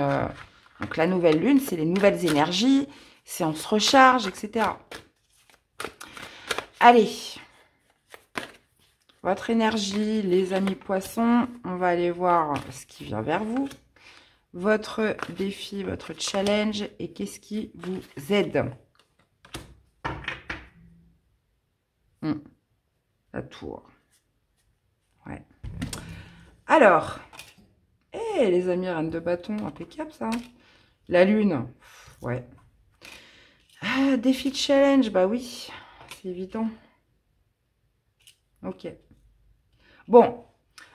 donc, la nouvelle lune, c'est les nouvelles énergies, c'est on se recharge, etc. Allez, votre énergie, les amis poissons, on va aller voir ce qui vient vers vous. Votre défi, votre challenge et qu'est-ce qui vous aide. Hmm. la tour. Ouais. Alors, eh les amis, reine de bâton, impeccable ça. Hein. La lune, ouais. Ah, défi de challenge, bah oui, c'est évident. Ok. Bon,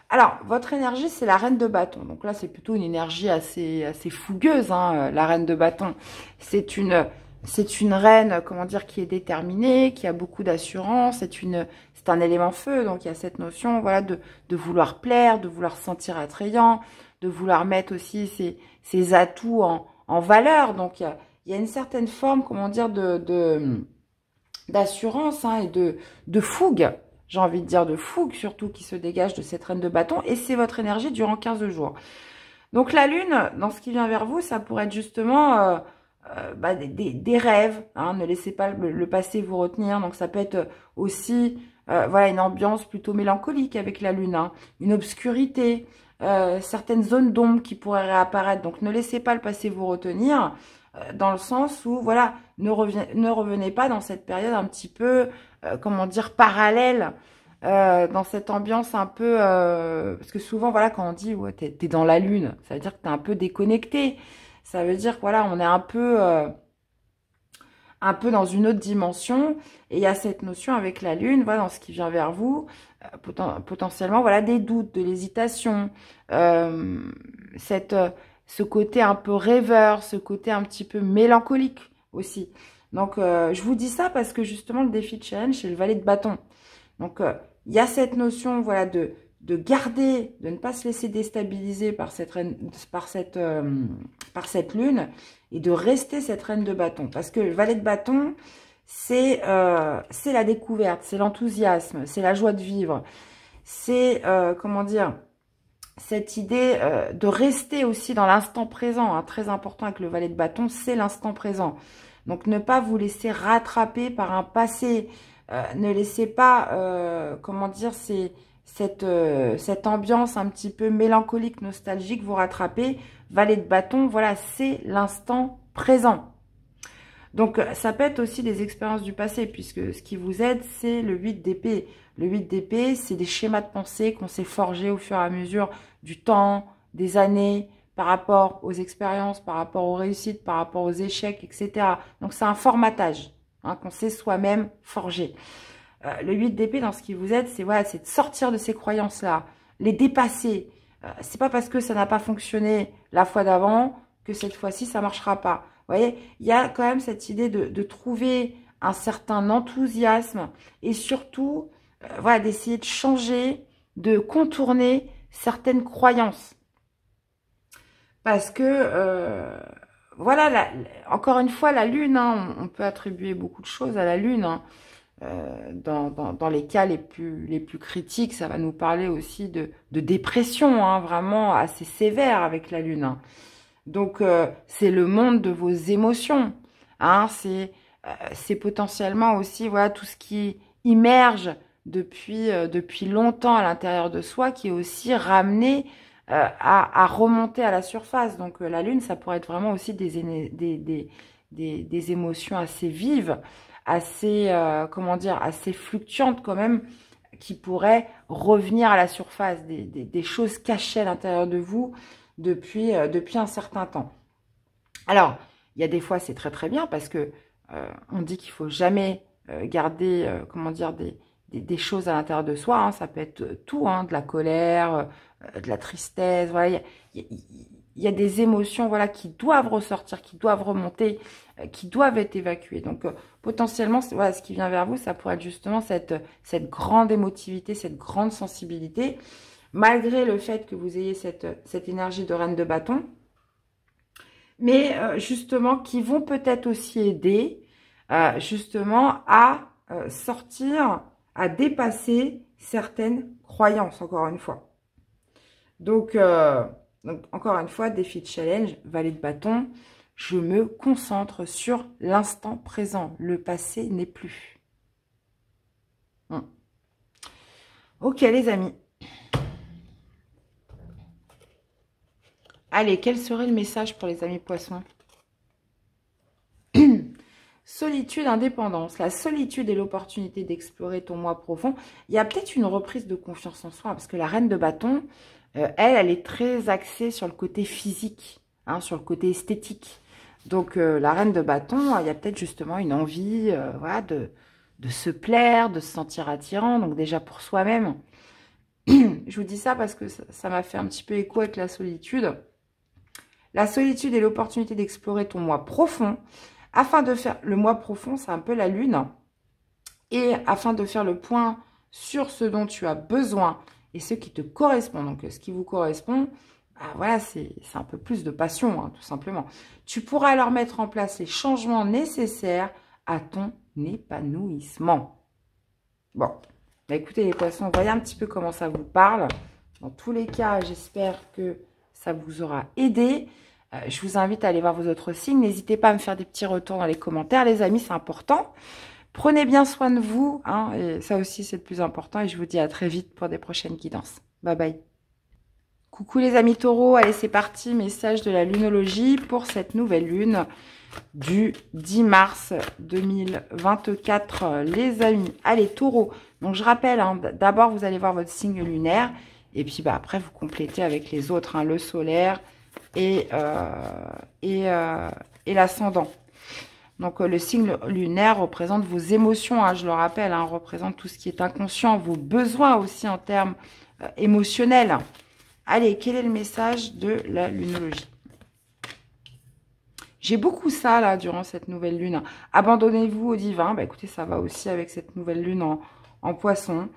alors, votre énergie, c'est la reine de bâton. Donc là, c'est plutôt une énergie assez, assez fougueuse, hein, euh, la reine de bâton. C'est une, c'est une reine, comment dire, qui est déterminée, qui a beaucoup d'assurance. C'est une, c'est un élément feu. Donc il y a cette notion, voilà, de, de vouloir plaire, de vouloir se sentir attrayant, de vouloir mettre aussi ses, ses atouts en, en valeur. Donc il y, a, une certaine forme, comment dire, de, d'assurance hein, et de, de fougue j'ai envie de dire de fougue surtout, qui se dégage de cette reine de bâton, et c'est votre énergie durant 15 jours. Donc la lune, dans ce qui vient vers vous, ça pourrait être justement euh, euh, bah, des, rêves, hein, ne laissez pas le, passé vous retenir, donc ça peut être aussi euh, voilà une ambiance plutôt mélancolique avec la lune, hein. une obscurité, certaines zones d'ombre qui pourraient réapparaître, donc ne laissez pas le passé vous retenir, dans le sens où, voilà, ne, ne revenez pas dans cette période un petit peu euh, comment dire, parallèle euh, dans cette ambiance un peu... Euh, parce que souvent, voilà, quand on dit, ouais, t'es es dans la lune, ça veut dire que t'es un peu déconnecté. Ça veut dire, voilà, on est un peu... un peu dans une autre dimension. Et il y a cette notion avec la lune, voilà, dans ce qui vient vers vous, potentiellement, voilà, des doutes, de l'hésitation, cette... ce côté un peu rêveur, ce côté un petit peu mélancolique aussi. Donc, euh, je vous dis ça parce que justement, le défi de challenge, c'est le valet de bâton. Donc, euh, il y a cette notion voilà, de, de garder, de ne pas se laisser déstabiliser par cette, par, cette, euh, par cette lune et de rester cette reine de bâton. Parce que le valet de bâton, c'est la découverte, c'est l'enthousiasme, c'est la joie de vivre. C'est, comment dire, cette idée de rester aussi dans l'instant présent, hein. très important avec le valet de bâton, c'est l'instant présent. Donc, ne pas vous laisser rattraper par un passé. Euh, ne laissez pas, euh, comment dire, cette, euh, cette ambiance un petit peu mélancolique, nostalgique vous rattraper. Valet de bâton, voilà, c'est l'instant présent. Donc, ça peut être aussi des expériences du passé, puisque ce qui vous aide, c'est le 8 d'épée. Le 8 d'épée, c'est des schémas de pensée qu'on s'est forgés au fur et à mesure du temps, des années, par rapport aux expériences, par rapport aux réussites, par rapport aux échecs, etc. Donc c'est un formatage hein, qu'on sait soi-même forger. Euh, le 8 d'épée dans ce qui vous aide, c'est voilà, de sortir de ces croyances-là, les dépasser. Euh, c'est pas parce que ça n'a pas fonctionné la fois d'avant que cette fois-ci ça ne marchera pas. Vous voyez, il y a quand même cette idée de, trouver un certain enthousiasme et surtout, euh, voilà, d'essayer de changer, de contourner certaines croyances. Parce que, euh, voilà, la, encore une fois, la Lune, hein, on, peut attribuer beaucoup de choses à la Lune. Hein. Euh, dans, dans, dans, les cas les plus, les plus critiques, ça va nous parler aussi de, de dépression, hein, vraiment assez sévère avec la Lune. Hein. Donc, euh, c'est le monde de vos émotions. Hein, euh, c'est potentiellement aussi voilà, tout ce qui immerge depuis, euh, depuis longtemps à l'intérieur de soi, qui est aussi ramené euh, à, remonter à la surface. Donc euh, la lune, ça pourrait être vraiment aussi des, émotions assez vives, assez, euh, comment dire, assez fluctuantes quand même, qui pourraient revenir à la surface, des, choses cachées à l'intérieur de vous depuis, un certain temps. Alors, il y a des fois, c'est très très bien parce que on dit qu'il ne faut jamais garder, comment dire, des, choses à l'intérieur de soi. Hein. Ça peut être tout, hein, de la colère, euh, de la tristesse, voilà, il y, a des émotions voilà, qui doivent ressortir, qui doivent remonter, euh, qui doivent être évacuées. Donc euh, potentiellement, voilà, ce qui vient vers vous, ça pourrait être justement cette, cette grande émotivité, cette grande sensibilité, malgré le fait que vous ayez cette, cette énergie de reine de bâton, mais justement qui vont peut-être aussi aider justement à sortir, à dépasser certaines croyances, encore une fois. Euh, donc, encore une fois, défi de challenge, valet de bâton. Je me concentre sur l'instant présent. Le passé n'est plus. Hmm. Ok, les amis. Allez, quel serait le message pour les amis poissons Solitude, indépendance. La solitude est l'opportunité d'explorer ton moi profond. Il y a peut-être une reprise de confiance en soi, parce que la reine de bâton, euh, elle, elle est très axée sur le côté physique, hein, sur le côté esthétique. Donc, euh, la reine de bâton, euh, il y a peut-être justement une envie de, de, se plaire, de se sentir attirant, donc déjà pour soi-même. Je vous dis ça parce que ça m'a fait un petit peu écho avec la solitude. La solitude est l'opportunité d'explorer ton moi profond. Afin de faire le moi profond, c'est un peu la lune. Et afin de faire le point sur ce dont tu as besoin et ceux qui te correspondent. Donc, ce qui vous correspond, bah voilà, c'est un peu plus de passion, hein, tout simplement. Tu pourras alors mettre en place les changements nécessaires à ton épanouissement. Bon, bah écoutez les poissons, voyez un petit peu comment ça vous parle. Dans tous les cas, j'espère que ça vous aura aidé. Euh, je vous invite à aller voir vos autres signes. N'hésitez pas à me faire des petits retours dans les commentaires, les amis, c'est important. Prenez bien soin de vous, hein, et ça aussi c'est le plus important, et je vous dis à très vite pour des prochaines guidances. Bye bye. Coucou les amis taureaux, allez c'est parti, message de la lunologie pour cette nouvelle lune du 10 mars 2024 les amis. Allez taureaux, donc je rappelle, hein, d'abord vous allez voir votre signe lunaire et puis bah, après vous complétez avec les autres, hein, le solaire et, euh, et, euh, et l'ascendant. Donc euh, le signe lunaire représente vos émotions, hein, je le rappelle, hein, représente tout ce qui est inconscient, vos besoins aussi en termes euh, émotionnels. Allez, quel est le message de la lunologie J'ai beaucoup ça là durant cette nouvelle lune. Abandonnez-vous au divin. Bah, écoutez, ça va aussi avec cette nouvelle lune en, poisson.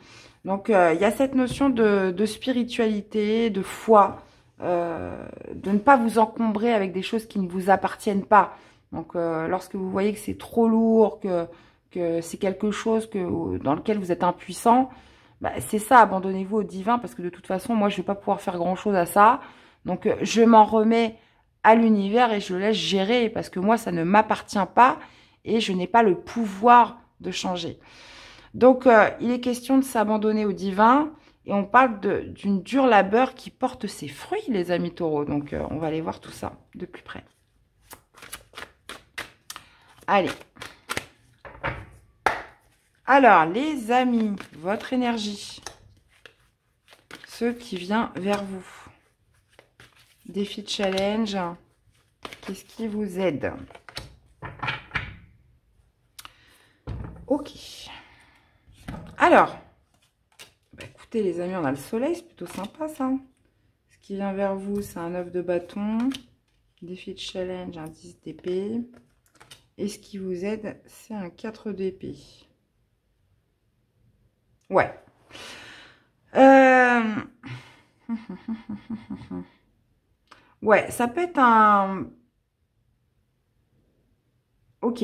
Donc euh, il y a cette notion de, spiritualité, de foi, de ne pas vous encombrer avec des choses qui ne vous appartiennent pas. Donc, euh, lorsque vous voyez que c'est trop lourd, que, c'est quelque chose que, dans lequel vous êtes impuissant, bah, c'est ça, abandonnez-vous au divin, parce que de toute façon, moi, je ne vais pas pouvoir faire grand-chose à ça. Donc, euh, je m'en remets à l'univers et je le laisse gérer, parce que moi, ça ne m'appartient pas et je n'ai pas le pouvoir de changer. Donc, euh, il est question de s'abandonner au divin. Et on parle d'une dure labeur qui porte ses fruits, les amis taureaux. Donc, on va aller voir tout ça de plus près. Allez. Alors, les amis, votre énergie, ce qui vient vers vous, défi de challenge, qu'est-ce qui vous aide Ok. Alors, bah, écoutez les amis, on a le soleil, c'est plutôt sympa ça. Ce qui vient vers vous, c'est un œuf de bâton, défi de challenge, un 10 d'épée. Et ce qui vous aide, c'est un 4 d'épée. Ouais. Euh, ouais, ça peut être un... Ok.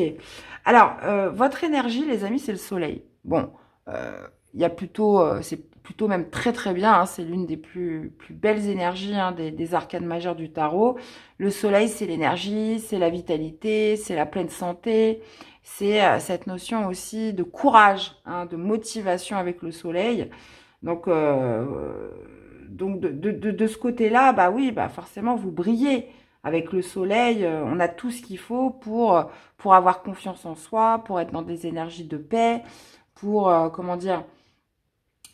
Alors, euh, votre énergie, les amis, c'est le soleil. Bon, euh, il y a plutôt... c'est plutôt même très très bien. Hein. C'est l'une des plus, plus belles énergies hein, des, des, arcades majeures du tarot. Le soleil, c'est l'énergie, c'est la vitalité, c'est la pleine santé. C'est euh, cette notion aussi de courage, hein, de motivation avec le soleil. Donc, euh, donc de, ce côté-là, bah oui, bah forcément, vous brillez. Avec le soleil, euh, on a tout ce qu'il faut pour, pour avoir confiance en soi, pour être dans des énergies de paix, pour, comment dire,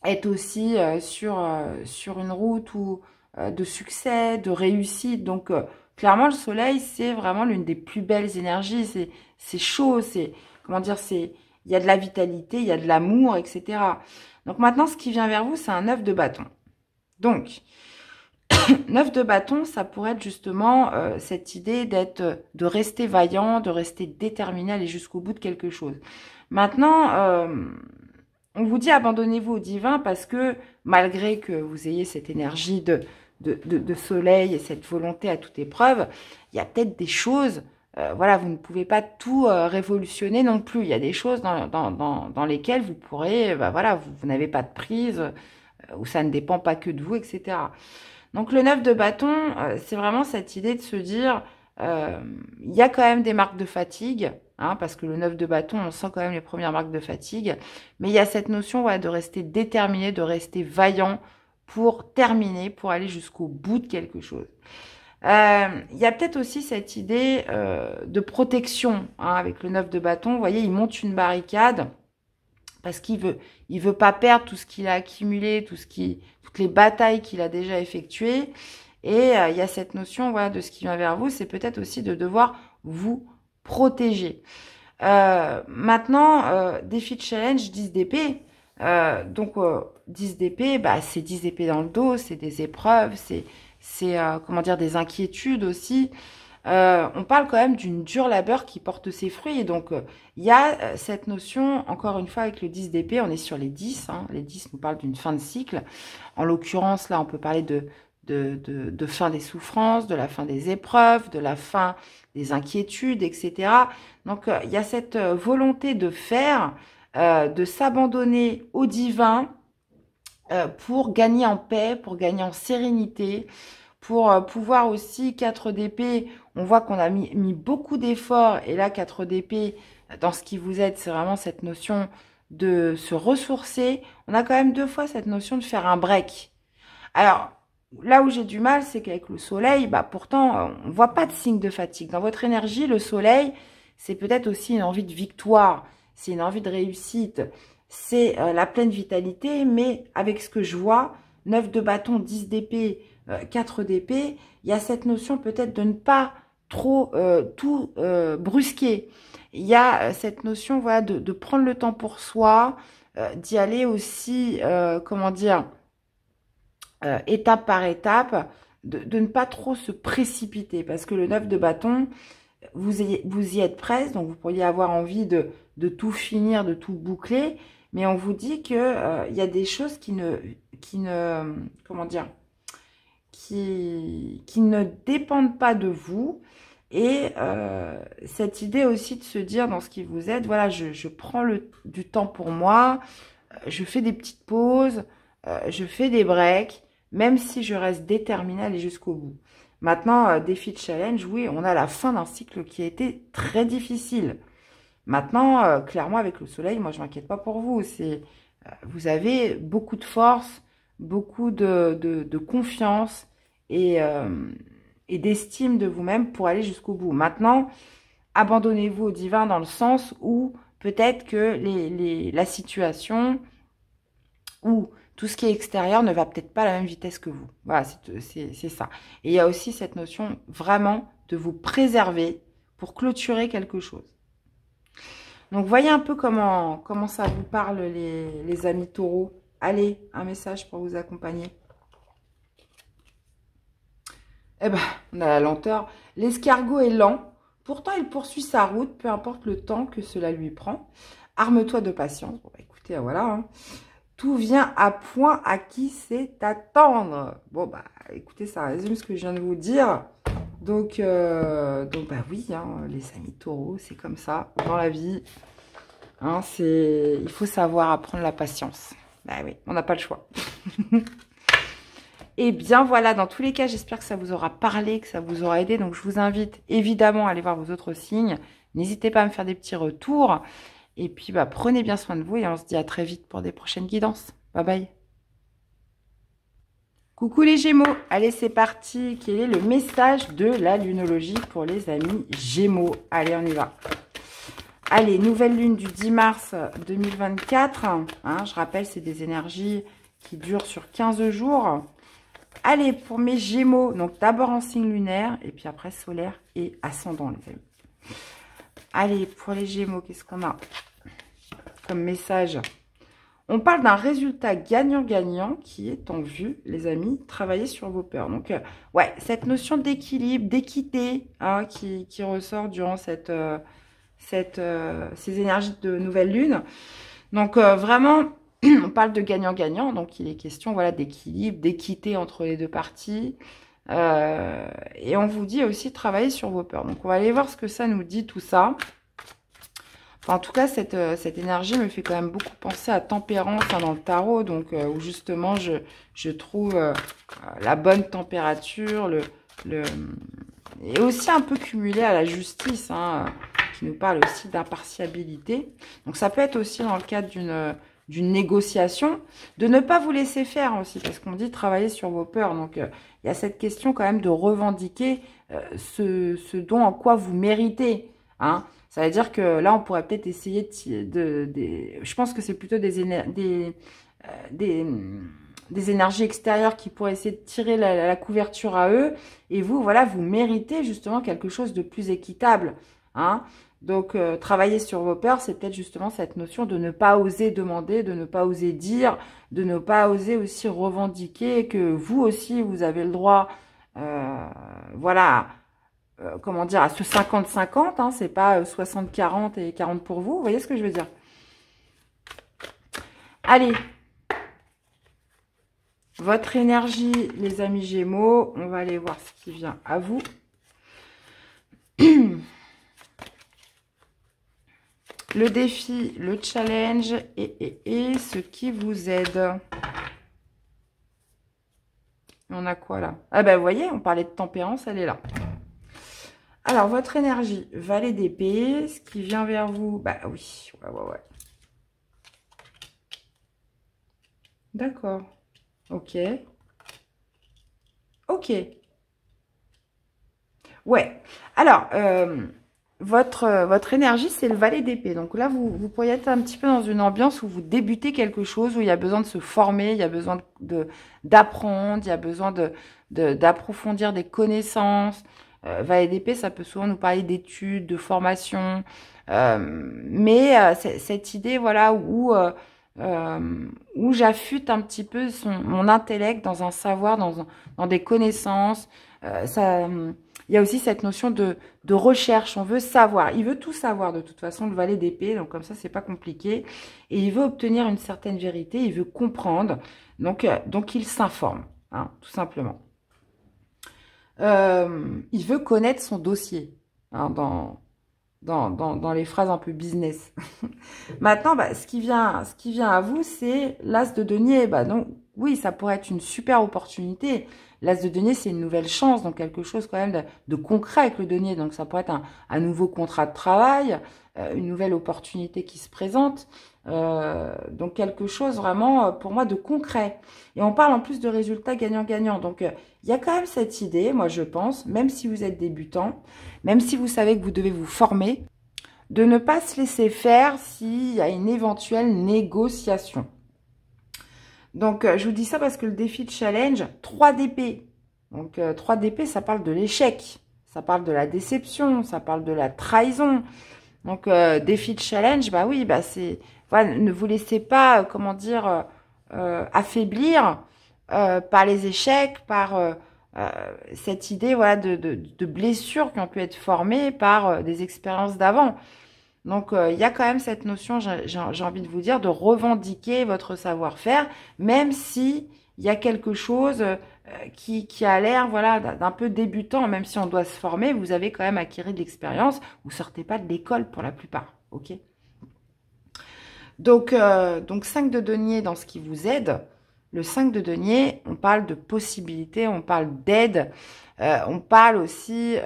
être aussi euh, sur, euh, sur une route ou euh, de succès, de réussite. Donc, clairement, le soleil, c'est vraiment l'une des plus belles énergies. C'est chaud, c'est... Comment dire c'est Il y a de la vitalité, il y a de l'amour, etc. Donc maintenant, ce qui vient vers vous, c'est un œuf de bâton. Donc, neuf de bâton, ça pourrait être justement cette idée d'être, de rester vaillant, de rester déterminé, aller jusqu'au bout de quelque chose. Maintenant, on vous dit abandonnez-vous au divin parce que malgré que vous ayez cette énergie de, de, soleil et cette volonté à toute épreuve, il y a peut-être des choses, euh, voilà, vous ne pouvez pas tout euh, révolutionner non plus. Il y a des choses dans, dans, dans, lesquelles vous pourrez, euh, bah, voilà, vous, n'avez pas de prise, ou ça ne dépend pas que de vous, etc. Donc le 9 de bâton, c'est vraiment cette idée de se dire, il y a quand même des marques de fatigue, Hein, parce que le 9 de bâton, on sent quand même les premières marques de fatigue. Mais il y a cette notion de rester déterminé, de rester vaillant pour terminer, pour aller jusqu'au bout de quelque chose. Euh, il y a peut-être aussi cette idée euh, de protection hein, avec le 9 de bâton. Vous voyez, il monte une barricade parce qu'il veut, il veut pas perdre tout ce qu'il a accumulé, tout ce qui, toutes les batailles qu'il a déjà effectuées. Et euh, il y a cette notion voilà, de ce qui vient vers vous, c'est peut-être aussi de devoir vous protégé. Euh, maintenant, euh, défi de challenge 10 d'épée. Euh, donc 10 euh, d'épée, bah, c'est 10 épées dans le dos, c'est des épreuves, c'est c'est comment dire des inquiétudes aussi. on parle quand même d'une dure labeur qui porte ses fruits. Et donc il y a cette notion, encore une fois avec le 10 d'épée, on est sur les 10. Hein. les 10 nous parlent d'une fin de cycle. En l'occurrence, là, on peut parler de de, de, fin des souffrances, de la fin des épreuves, de la fin des inquiétudes, etc. Donc euh, il y a cette euh, volonté de faire, euh, de s'abandonner au divin pour gagner en paix, pour gagner en sérénité, pour pouvoir aussi 4 d'épée, on voit qu'on a mis, beaucoup d'efforts et là 4 d'épée, dans ce qui vous aide, c'est vraiment cette notion de se ressourcer. On a quand même deux fois cette notion de faire un break. Alors, là où j'ai du mal, c'est qu'avec le soleil, bah pourtant, on ne voit pas de signe de fatigue. Dans votre énergie, le soleil, c'est peut-être aussi une envie de victoire, c'est une envie de réussite, c'est euh, la pleine vitalité, mais avec ce que je vois, 9 de bâton, 10 d'épée, 4 euh, d'épée, il y a cette notion peut-être de ne pas trop euh, tout brusquer. Il y a cette notion voilà, de prendre le temps pour soi, d'y aller aussi, comment dire, euh, étape par étape, de, ne pas trop se précipiter, parce que le 9 de bâton, vous, y êtes presque, donc vous pourriez avoir envie de, tout finir, de tout boucler, mais on vous dit que euh, il y a des choses qui ne, qui ne, comment dire, qui, ne dépendent pas de vous, et euh, cette idée aussi de se dire dans ce qui vous aide, voilà, je, prends du temps pour moi, je fais des petites pauses, je fais des breaks, même si je reste déterminée à aller jusqu'au bout. Maintenant, euh, défi de challenge, oui, on a la fin d'un cycle qui a été très difficile. Maintenant, euh, clairement, avec le soleil, moi, je m'inquiète pas pour vous. C'est, euh, vous avez beaucoup de force, beaucoup de, confiance et, d'estime de vous-même pour aller jusqu'au bout. Maintenant, abandonnez-vous au divin dans le sens où peut-être que la situation ou tout ce qui est extérieur ne va peut-être pas à la même vitesse que vous. Voilà, c'est ça. Et il y a aussi cette notion vraiment de vous préserver pour clôturer quelque chose. Donc, voyez un peu comment, comment ça vous parle, les, amis taureaux. Allez, un message pour vous accompagner. Eh ben, on a la lenteur. L'escargot est lent. Pourtant, il poursuit sa route, peu importe le temps que cela lui prend. Arme-toi de patience. Bon, bah, écoutez, voilà. Hein. Tout vient à point à qui c'est attendre. Bon, bah, écoutez, ça résume ce que je viens de vous dire. Donc, euh, donc bah oui, hein, les amis taureaux, c'est comme ça dans la vie. Hein, c'est, il faut savoir apprendre la patience. Bah oui, on n'a pas le choix. Et eh bien voilà, dans tous les cas, j'espère que ça vous aura parlé, que ça vous aura aidé. Donc, je vous invite évidemment à aller voir vos autres signes. N'hésitez pas à me faire des petits retours. Et puis, bah, prenez bien soin de vous et on se dit à très vite pour des prochaines guidances. Bye bye. Coucou les Gémeaux. Allez, c'est parti. Quel est le message de la lunologie pour les amis Gémeaux Allez, on y va. Allez, nouvelle lune du 10 mars 2024. Hein, je rappelle, c'est des énergies qui durent sur 15 jours. Allez, pour mes Gémeaux, donc d'abord en signe lunaire et puis après solaire et ascendant, les amis. Allez, pour les Gémeaux, qu'est-ce qu'on a comme message on parle d'un résultat gagnant-gagnant qui est en vue, les amis. travailler sur vos peurs. Donc, euh, ouais, cette notion d'équilibre, d'équité hein, qui, ressort durant cette, euh, cette, euh, ces énergies de nouvelle lune. Donc, vraiment, on parle de gagnant-gagnant. Donc, il est question voilà, d'équilibre, d'équité entre les deux parties. Euh, et on vous dit aussi travailler sur vos peurs. Donc on va aller voir ce que ça nous dit tout ça. en tout cas, cette, euh, cette énergie me fait quand même beaucoup penser à tempérance hein, dans le tarot, donc euh, où justement je, trouve la bonne température, et aussi un peu cumulé à la justice, hein, qui nous parle aussi d'impartialité. Donc ça peut être aussi dans le cadre d'une d'une négociation, de ne pas vous laisser faire aussi, parce qu'on dit travailler sur vos peurs. Donc, euh, il y a cette question quand même de revendiquer euh, ce, ce, don en quoi vous méritez. Hein. Ça veut dire que là, on pourrait peut-être essayer de, Je pense que c'est plutôt des, euh, des, des, énergies extérieures qui pourraient essayer de tirer la, la, couverture à eux. Et vous, voilà, vous méritez justement quelque chose de plus équitable. Hein. Donc, euh, travailler sur vos peurs, c'est peut-être justement cette notion de ne pas oser demander, de ne pas oser dire, de ne pas oser aussi revendiquer que vous aussi, vous avez le droit, euh, voilà, euh, comment dire, à ce 50-50, hein, c'est pas 60-40 et 40 pour vous, vous voyez ce que je veux dire Allez, votre énergie, les amis Gémeaux, on va aller voir ce qui vient à vous. le défi, le challenge et, ce qui vous aide. On a quoi là Ah ben vous voyez, on parlait de tempérance, elle est là. Alors, votre énergie, valet d'épée, ce qui vient vers vous, bah oui, ouais, ouais, ouais. D'accord, ok. Ok. Ouais, alors, euh, votre, euh, votre énergie, c'est le valet d'épée. Donc là, vous, vous, pourriez être un petit peu dans une ambiance où vous débutez quelque chose, où il y a besoin de se former, il y a besoin d'apprendre, il y a besoin d'approfondir de, des connaissances. Euh, valet d'épée, ça peut souvent nous parler d'études, de formation. Euh, mais cette idée, voilà, où, où j'affûte un petit peu son, mon intellect dans un savoir, dans, dans des connaissances, euh, ça, il y a aussi cette notion de, de, recherche. On veut savoir. Il veut tout savoir de toute façon, le valet d'épée. Donc comme ça, c'est pas compliqué. Et il veut obtenir une certaine vérité. Il veut comprendre. Donc, euh, donc il s'informe, hein, tout simplement. Euh, il veut connaître son dossier hein, dans, dans, dans, dans, les phrases un peu business. Maintenant, bah, ce, qui vient, ce qui vient à vous, c'est l'as de denier. Bah, donc, oui, ça pourrait être une super opportunité, l'as de denier, c'est une nouvelle chance, donc quelque chose quand même de, concret avec le denier. Donc ça pourrait être un, nouveau contrat de travail, euh, une nouvelle opportunité qui se présente. Euh, donc quelque chose vraiment euh, pour moi de concret. Et on parle en plus de résultats gagnant-gagnant. Donc il y a quand même cette idée, moi je pense, même si vous êtes débutant, même si vous savez que vous devez vous former, de ne pas se laisser faire s'il y a une éventuelle négociation. Donc, euh, je vous dis ça parce que le défi de challenge, 3 dp Donc, 3 euh, DP ça parle de l'échec. Ça parle de la déception. Ça parle de la trahison. Donc, euh, défi de challenge, bah oui, bah c'est... Voilà, ne vous laissez pas, comment dire, affaiblir par les échecs, par cette idée voilà, de, de, de blessures qui ont pu être formées par des expériences d'avant. Donc, euh, il y a quand même cette notion, j'ai envie de vous dire, de revendiquer votre savoir-faire, même si il y a quelque chose euh, qui, a l'air voilà, d'un peu débutant, même si on doit se former, vous avez quand même acquis de l'expérience, vous sortez pas de l'école pour la plupart, ok donc, euh, donc 5 de denier dans ce qui vous aide. Le 5 de denier, on parle de possibilités, on parle d'aide, on parle aussi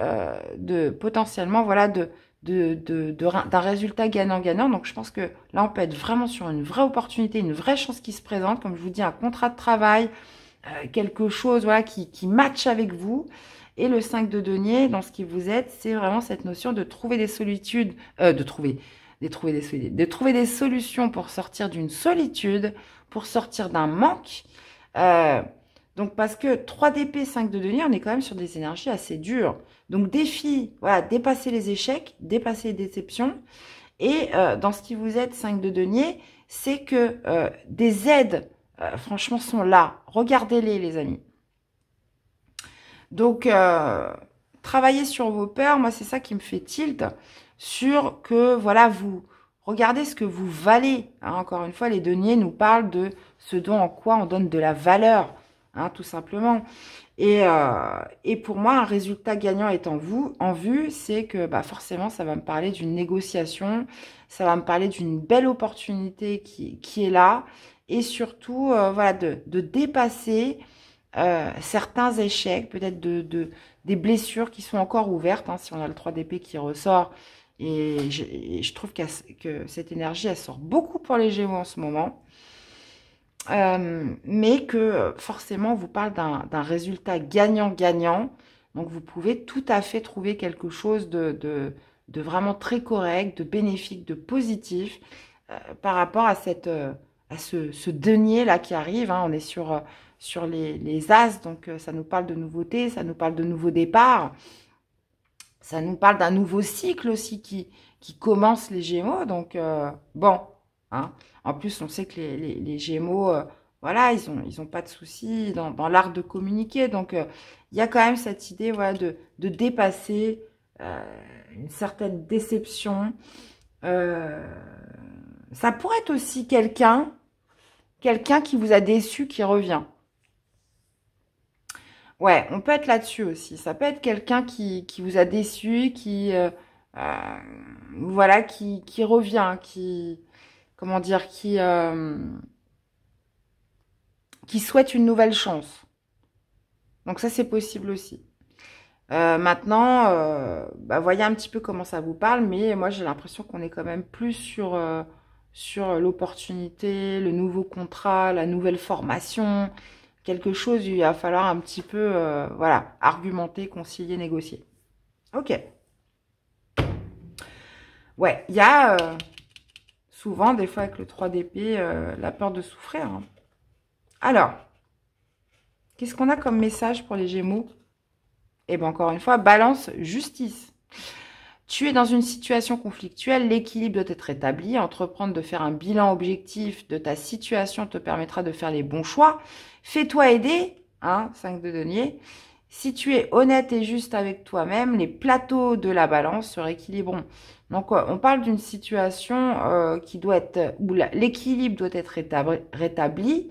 de potentiellement voilà de d'un résultat gagnant-gagnant. Donc je pense que là, on peut être vraiment sur une vraie opportunité, une vraie chance qui se présente. Comme je vous dis, un contrat de travail, euh, quelque chose voilà, qui, qui matche avec vous. Et le 5 de denier, dans ce qui vous êtes c'est vraiment cette notion de trouver des solitudes, euh, de trouver, des solitudes, de trouver des solutions pour sortir d'une solitude, pour sortir d'un manque. Euh, donc parce que 3 DP, 5 de denier, on est quand même sur des énergies assez dures. Donc défi, voilà, dépasser les échecs, dépasser les déceptions. Et euh, dans ce qui vous aide 5 de denier, c'est que euh, des aides, euh, franchement, sont là. Regardez-les, les amis. Donc, travaillez sur vos peurs. Moi, c'est ça qui me fait tilt sur que, voilà, vous regardez ce que vous valez. Hein. encore une fois, les deniers nous parlent de ce dont en quoi on donne de la valeur, hein, tout simplement. Euh, et, pour moi, un résultat gagnant est en, vous, en vue, c'est que bah, forcément, ça va me parler d'une négociation, ça va me parler d'une belle opportunité qui, est là, et surtout, euh, voilà, de, dépasser euh, certains échecs, peut-être de, des blessures qui sont encore ouvertes, hein, si on a le 3 d'épée qui ressort. Et je, trouve que cette énergie, elle sort beaucoup pour les Gémeaux en ce moment. Euh, mais que euh, forcément, on vous parle d'un résultat gagnant-gagnant. Donc, vous pouvez tout à fait trouver quelque chose de, vraiment très correct, de bénéfique, de positif euh, par rapport à, cette, à ce, denier-là qui arrive. Hein. On est sur, sur les, as, donc ça nous parle de nouveautés, ça nous parle de nouveaux départs. Ça nous parle d'un nouveau cycle aussi qui, qui commence les Gémeaux. Donc, bon, hein. En plus, on sait que les, Gémeaux, euh, voilà, ils n'ont ils ont pas de soucis dans, l'art de communiquer. Donc, euh, il y a quand même cette idée voilà, de, dépasser euh, une certaine déception. ça pourrait être aussi quelqu'un quelqu'un qui vous a déçu qui revient. Ouais, on peut être là-dessus aussi. Ça peut être quelqu'un qui, qui, vous a déçu, qui voilà, qui, qui, revient, qui comment dire, qui, euh, qui souhaite une nouvelle chance. Donc ça, c'est possible aussi. Euh, maintenant, euh, bah, voyez un petit peu comment ça vous parle, mais moi j'ai l'impression qu'on est quand même plus sur, euh, sur l'opportunité, le nouveau contrat, la nouvelle formation, quelque chose, il va falloir un petit peu voilà, argumenter, concilier, négocier. Ok. Ouais, il y a souvent, des fois avec le 3 d'épée, euh, la peur de souffrir. Hein. Alors, qu'est-ce qu'on a comme message pour les Gémeaux Eh bien, encore une fois, balance, justice. Tu es dans une situation conflictuelle, l'équilibre doit être établi, entreprendre de faire un bilan objectif de ta situation te permettra de faire les bons choix. Fais-toi aider, hein, 5 de denier, si tu es honnête et juste avec toi-même, les plateaux de la balance se rééquilibreront. Donc, euh, on parle d'une situation euh, qui doit être où l'équilibre doit être rétabli.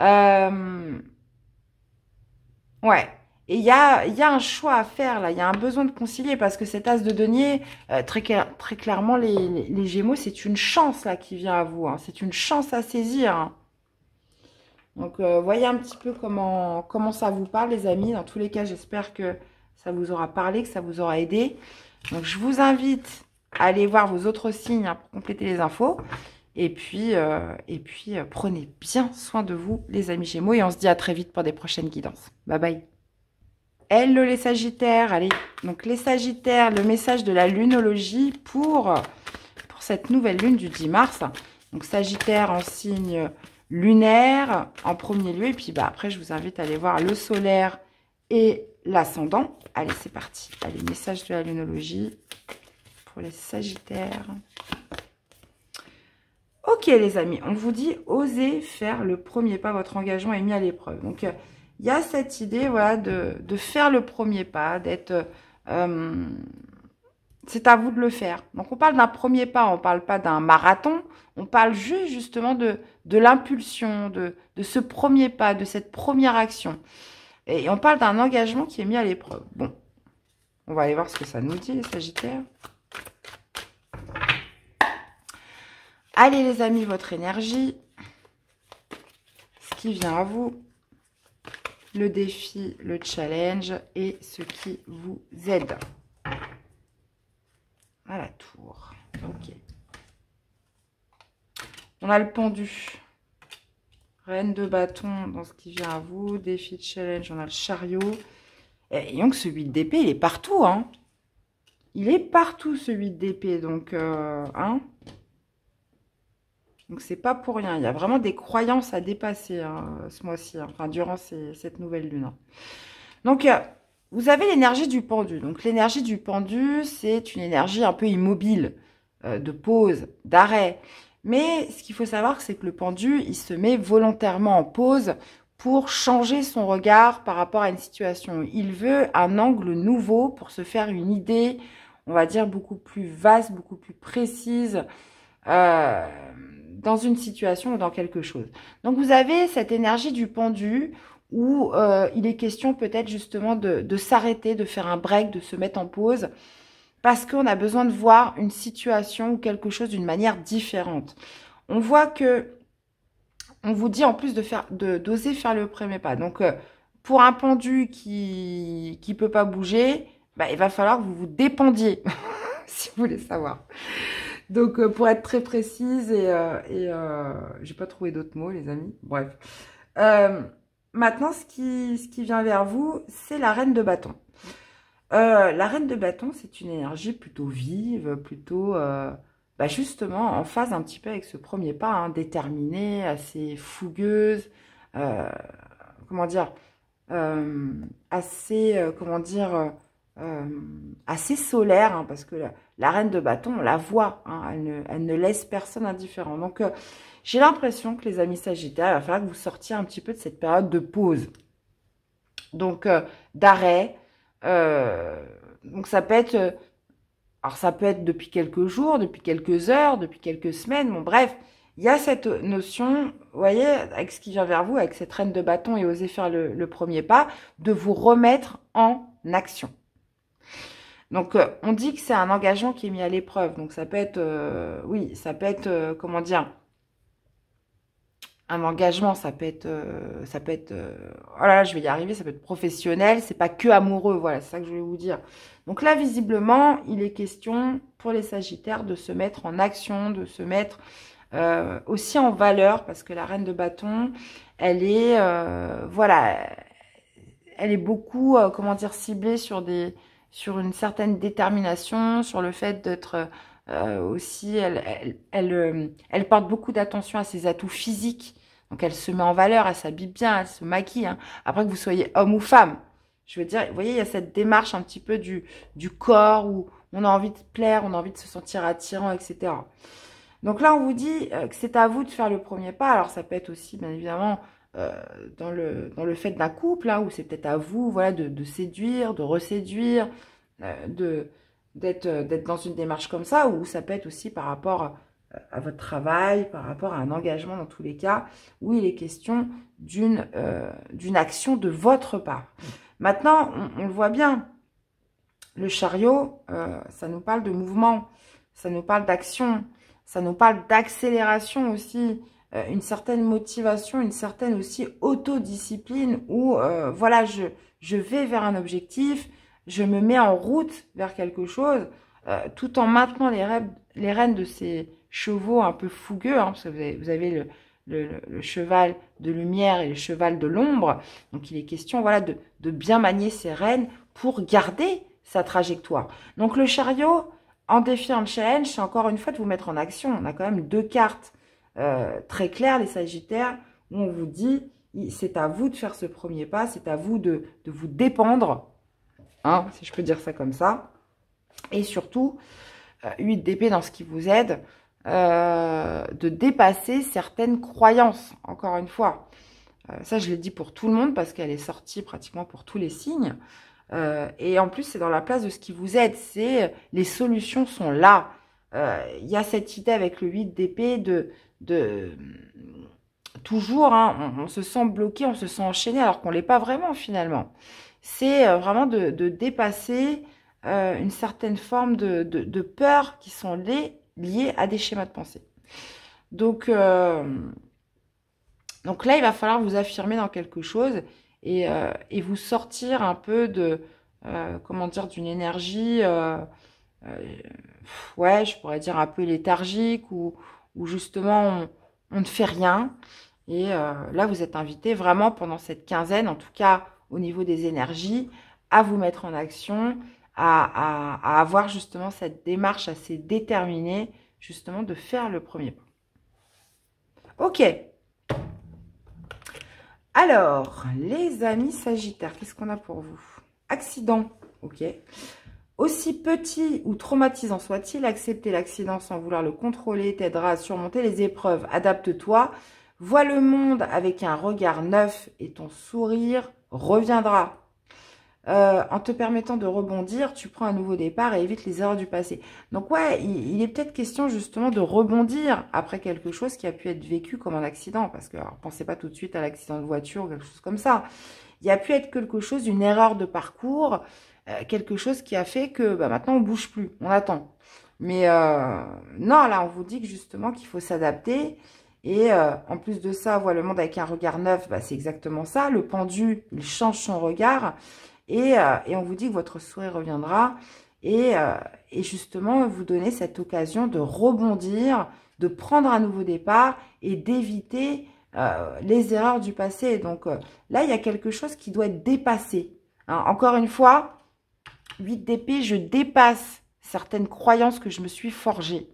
Euh, ouais. Et il y a, y a, un choix à faire là, il y a un besoin de concilier parce que cet as de denier, euh, très, très clairement, les, Gémeaux, c'est une chance là qui vient à vous. Hein. C'est une chance à saisir. Hein. Donc, euh, voyez un petit peu comment, comment ça vous parle, les amis. Dans tous les cas, j'espère que ça vous aura parlé, que ça vous aura aidé. Donc, je vous invite à aller voir vos autres signes hein, pour compléter les infos. Et puis, euh, et puis euh, prenez bien soin de vous, les amis Gémeaux. Et on se dit à très vite pour des prochaines guidances. Bye bye. Hello les Sagittaires. Allez, donc les Sagittaires, le message de la lunologie pour, pour cette nouvelle lune du 10 mars. Donc Sagittaire en signe lunaire en premier lieu. Et puis bah, après, je vous invite à aller voir le solaire et l'ascendant. Allez, c'est parti. Allez, message de la lunologie pour les sagittaires. Ok les amis, on vous dit osez faire le premier pas, votre engagement est mis à l'épreuve. Donc euh, il y a cette idée voilà, de, de faire le premier pas, d'être... Euh, c'est à vous de le faire. Donc on parle d'un premier pas, on ne parle pas d'un marathon, on parle juste justement de, de l'impulsion, de, de ce premier pas, de cette première action. Et on parle d'un engagement qui est mis à l'épreuve. Bon, on va aller voir ce que ça nous dit les Sagittaires. Allez les amis, votre énergie, ce qui vient à vous, le défi, le challenge et ce qui vous aide la tour. Ok. On a le pendu. Reine de bâton dans ce qui vient à vous. Défi de challenge, on a le chariot. Eh, et donc ce 8 d'épée, il est partout. Hein il est partout ce 8 d'épée. Donc, euh, hein donc c'est pas pour rien. Il y a vraiment des croyances à dépasser hein, ce mois-ci. Hein. Enfin, durant cette nouvelle lune. Hein. Donc... Vous avez l'énergie du pendu. Donc l'énergie du pendu, c'est une énergie un peu immobile, euh, de pause, d'arrêt. Mais ce qu'il faut savoir, c'est que le pendu, il se met volontairement en pause pour changer son regard par rapport à une situation. Il veut un angle nouveau pour se faire une idée, on va dire, beaucoup plus vaste, beaucoup plus précise euh, dans une situation ou dans quelque chose. Donc vous avez cette énergie du pendu où euh, il est question peut-être justement de, s'arrêter, de faire un break, de se mettre en pause, parce qu'on a besoin de voir une situation ou quelque chose d'une manière différente. On voit que on vous dit en plus de faire, d'oser faire le premier pas. Donc, euh, pour un pendu qui qui peut pas bouger, bah, il va falloir que vous vous dépendiez, si vous voulez savoir. Donc, euh, pour être très précise et, et j'ai pas trouvé d'autres mots, les amis. Bref. Maintenant, ce qui, ce qui vient vers vous, c'est la reine de bâton. Euh, la reine de bâton, c'est une énergie plutôt vive, plutôt euh, bah, justement en phase un petit peu avec ce premier pas, hein, assez fougueuse, euh, comment dire, assez, comment dire, assez solaire, hein, parce que la, reine de bâton, on la voit, hein, elle, ne, laisse personne indifférent. Donc j'ai l'impression que les amis sagittaires, ah, il va falloir que vous sortiez un petit peu de cette période de pause. Donc, euh, d'arrêt. Euh, donc, ça peut être... Euh, alors, ça peut être depuis quelques jours, depuis quelques heures, depuis quelques semaines. Bon, bref, il y a cette notion, vous voyez, avec ce qui vient vers vous, avec cette reine de bâton et oser faire le, premier pas, de vous remettre en action. Donc, on dit que c'est un engagement qui est mis à l'épreuve. Donc, ça peut être, oui, ça peut être, comment dire, un engagement, ça peut être, euh, ça peut être, euh, oh là là, je vais y arriver, ça peut être professionnel, c'est pas que amoureux, voilà, c'est ça que je voulais vous dire. Donc là, visiblement, il est question pour les Sagittaires de se mettre en action, de se mettre euh, aussi en valeur, parce que la Reine de Bâton, elle est, voilà, elle est beaucoup, comment dire, ciblée sur des, sur une certaine détermination, sur le fait d'être aussi, elle, elle, elle porte beaucoup d'attention à ses atouts physiques, donc elle se met en valeur, elle s'habille bien, elle se maquille. Hein. Après que vous soyez homme ou femme, je veux dire, vous voyez, il y a cette démarche un petit peu du, du corps où on a envie de plaire, on a envie de se sentir attirant, etc. Donc là, on vous dit euh, que c'est à vous de faire le premier pas. Alors ça peut être aussi, bien évidemment, euh, dans, le, dans le fait d'un couple, là hein, où c'est peut-être à vous voilà, de, séduire, de reséduire, euh, de d'être dans une démarche comme ça, ou ça peut être aussi par rapport à votre travail, par rapport à un engagement dans tous les cas, où il est question d'une euh, action de votre part. Maintenant, on, le voit bien, le chariot, euh, ça nous parle de mouvement, ça nous parle d'action, ça nous parle d'accélération aussi, euh, une certaine motivation, une certaine aussi autodiscipline où, euh, voilà, je, je vais vers un objectif, je me mets en route vers quelque chose, tout en maintenant les, rêves, les rênes de ces chevaux un peu fougueux, hein, parce que vous avez, le, cheval de lumière et le cheval de l'ombre. Donc il est question voilà, de, bien manier ses rênes pour garder sa trajectoire. Donc le chariot, en défiant le challenge, c'est encore une fois de vous mettre en action. On a quand même deux cartes euh, très claires, les sagittaires, où on vous dit, c'est à vous de faire ce premier pas, c'est à vous de, vous dépendre, hein, si je peux dire ça comme ça. Et surtout, 8 euh, d'épée dans ce qui vous aide, euh, de dépasser certaines croyances, encore une fois. Euh, ça, je l'ai dit pour tout le monde parce qu'elle est sortie pratiquement pour tous les signes. Euh, et en plus, c'est dans la place de ce qui vous aide. C'est les solutions sont là. Il y a cette idée avec le 8 d'épée de, de toujours, hein, on, se sent bloqué, on se sent enchaîné alors qu'on l'est pas vraiment finalement. C'est vraiment de, de dépasser euh, une certaine forme de, de, de, peur qui sont les lié à des schémas de pensée. Donc, euh, donc là, il va falloir vous affirmer dans quelque chose et, euh, vous sortir un peu de, euh, comment dire, d'une énergie, ouais, je pourrais dire un peu léthargique ou où, justement on, on, ne fait rien. Et là, vous êtes invité vraiment pendant cette quinzaine, en tout cas au niveau des énergies, à vous mettre en action à, avoir justement cette démarche assez déterminée, justement, de faire le premier pas. Ok. Alors, les amis Sagittaires, qu'est-ce qu'on a pour vous Accident, ok. Aussi petit ou traumatisant soit-il, accepter l'accident sans vouloir le contrôler t'aidera à surmonter les épreuves. Adapte-toi, vois le monde avec un regard neuf et ton sourire reviendra. Euh, en te permettant de rebondir, tu prends un nouveau départ et évites les erreurs du passé. Donc ouais, il, est peut-être question justement de rebondir après quelque chose qui a pu être vécu comme un accident, parce que alors, pensez pas tout de suite à l'accident de voiture ou quelque chose comme ça. Il y a pu être quelque chose, une erreur de parcours, euh, quelque chose qui a fait que bah, maintenant on bouge plus, on attend. Mais euh, non, là on vous dit que justement qu'il faut s'adapter. Et en plus de ça, voir le monde avec un regard neuf, bah, c'est exactement ça. Le pendu, il change son regard. Euh, et, on vous dit que votre sourire reviendra euh, et, justement vous donner cette occasion de rebondir, de prendre un nouveau départ et d'éviter euh, les erreurs du passé. Donc là, il y a quelque chose qui doit être dépassé. Hein, encore une fois, 8 d'épée, je dépasse certaines croyances que je me suis forgées.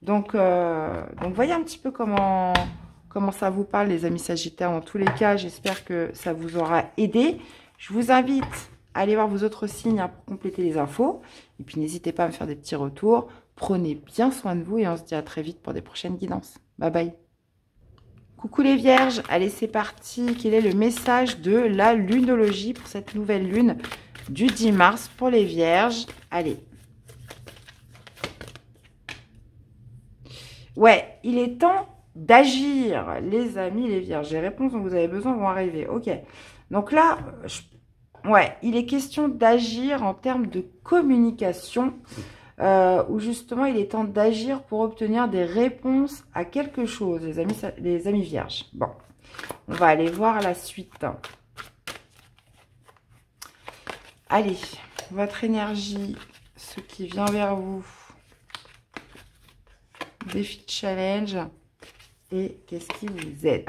Donc, voyez un petit peu comment, comment ça vous parle, les amis Sagittaires. En tous les cas, j'espère que ça vous aura aidé. Je vous invite à aller voir vos autres signes pour compléter les infos. Et puis n'hésitez pas à me faire des petits retours. Prenez bien soin de vous et on se dit à très vite pour des prochaines guidances. Bye bye. Coucou les vierges, allez c'est parti, quel est le message de la lunologie pour cette nouvelle lune du 10 mars pour les vierges Allez. Ouais, il est temps d'agir, les amis, les vierges. Les réponses dont vous avez besoin vont arriver. Ok. Donc là, je ouais, il est question d'agir en termes de communication, euh, où justement il est temps d'agir pour obtenir des réponses à quelque chose, les amis, les amis vierges. Bon, on va aller voir la suite. Allez, votre énergie, ce qui vient vers vous, défi de challenge, et qu'est-ce qui vous aide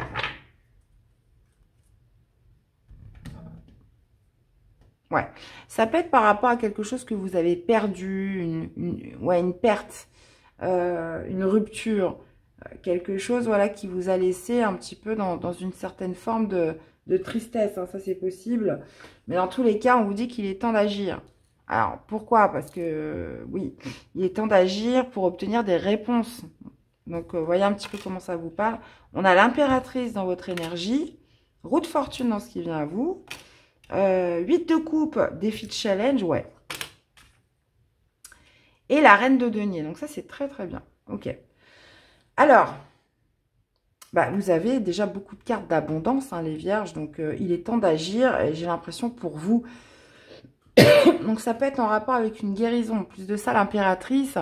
Ça peut être par rapport à quelque chose que vous avez perdu, une, à une perte, euh, une rupture, euh, quelque chose voilà, qui vous a laissé un petit peu dans, une certaine forme de, tristesse. Hein, ça, c'est possible. Mais dans tous les cas, on vous dit qu'il est temps d'agir. Alors, pourquoi Parce que, oui, il est temps d'agir pour obtenir des réponses. Donc, euh, voyez un petit peu comment ça vous parle. On a l'impératrice dans votre énergie, route de fortune dans ce qui vient à vous, 8 euh, de coupe, défi de challenge, ouais. Et la reine de denier. Donc ça, c'est très très bien. Ok. Alors, bah, vous avez déjà beaucoup de cartes d'abondance, hein, les vierges. Donc euh, il est temps d'agir. et J'ai l'impression pour vous. donc ça peut être en rapport avec une guérison. En plus de ça, l'impératrice,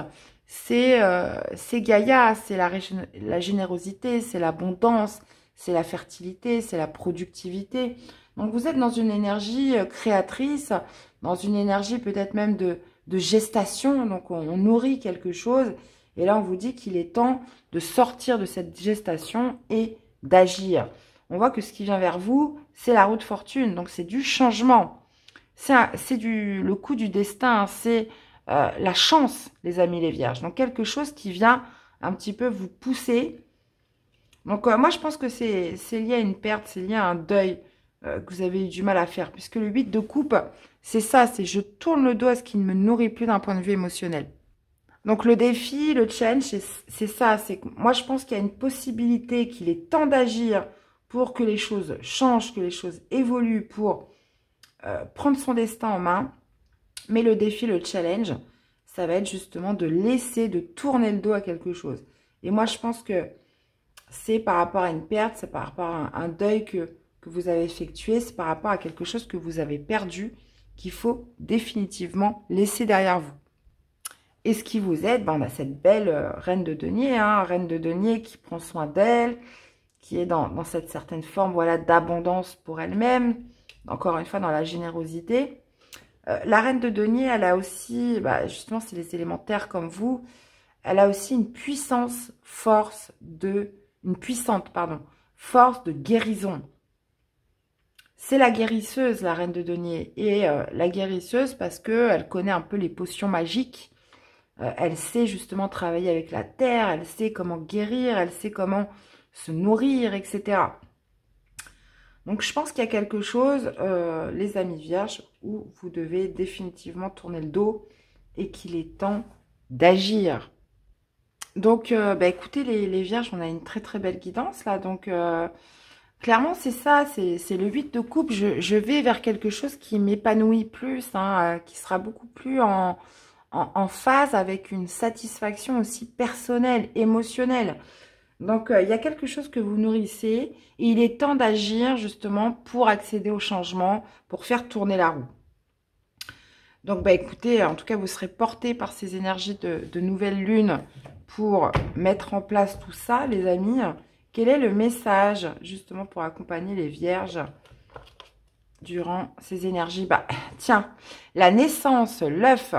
c'est euh, Gaïa, c'est la générosité, c'est l'abondance, c'est la fertilité, c'est la productivité. Donc vous êtes dans une énergie euh, créatrice, dans une énergie peut-être même de, gestation. Donc on, nourrit quelque chose. Et là, on vous dit qu'il est temps de sortir de cette gestation et d'agir. On voit que ce qui vient vers vous, c'est la route de fortune. Donc c'est du changement. C'est le coup du destin. Hein. c'est euh, la chance, les amis les vierges. Donc quelque chose qui vient un petit peu vous pousser. Donc euh, moi, je pense que c'est lié à une perte, c'est lié à un deuil. Euh, que vous avez eu du mal à faire. Puisque le 8 de coupe, c'est ça, c'est je tourne le dos à ce qui ne me nourrit plus d'un point de vue émotionnel. Donc le défi, le challenge, c'est ça. C'est Moi, je pense qu'il y a une possibilité, qu'il est temps d'agir pour que les choses changent, que les choses évoluent, pour euh, prendre son destin en main. Mais le défi, le challenge, ça va être justement de laisser, de tourner le dos à quelque chose. Et moi, je pense que c'est par rapport à une perte, c'est par rapport à un deuil que que vous avez effectué, c'est par rapport à quelque chose que vous avez perdu, qu'il faut définitivement laisser derrière vous. Et ce qui vous aide, ben, on a cette belle euh, reine de denier, hein, reine de denier qui prend soin d'elle, qui est dans, cette certaine forme voilà, d'abondance pour elle-même, encore une fois dans la générosité. Euh, la reine de denier, elle a aussi, bah, justement c'est les élémentaires comme vous, elle a aussi une puissance, force de, une puissante, pardon, force de guérison, c'est la guérisseuse, la reine de denier. Et euh, la guérisseuse, parce qu'elle connaît un peu les potions magiques, euh, elle sait justement travailler avec la terre, elle sait comment guérir, elle sait comment se nourrir, etc. Donc je pense qu'il y a quelque chose, euh, les amis vierges, où vous devez définitivement tourner le dos et qu'il est temps d'agir. Donc bah, écoutez les, les, vierges, on a une très très belle guidance là, donc... Clairement, c'est ça, c'est le 8 de coupe. Je, vais vers quelque chose qui m'épanouit plus, hein, euh, qui sera beaucoup plus en, phase avec une satisfaction aussi personnelle, émotionnelle. Donc, euh, il y a quelque chose que vous nourrissez et il est temps d'agir justement pour accéder au changement, pour faire tourner la roue. Donc, bah, écoutez, en tout cas, vous serez porté par ces énergies de, de nouvelle lune pour mettre en place tout ça, les amis. Quel est le message justement pour accompagner les vierges durant ces énergies bah, Tiens, la naissance, l'œuf.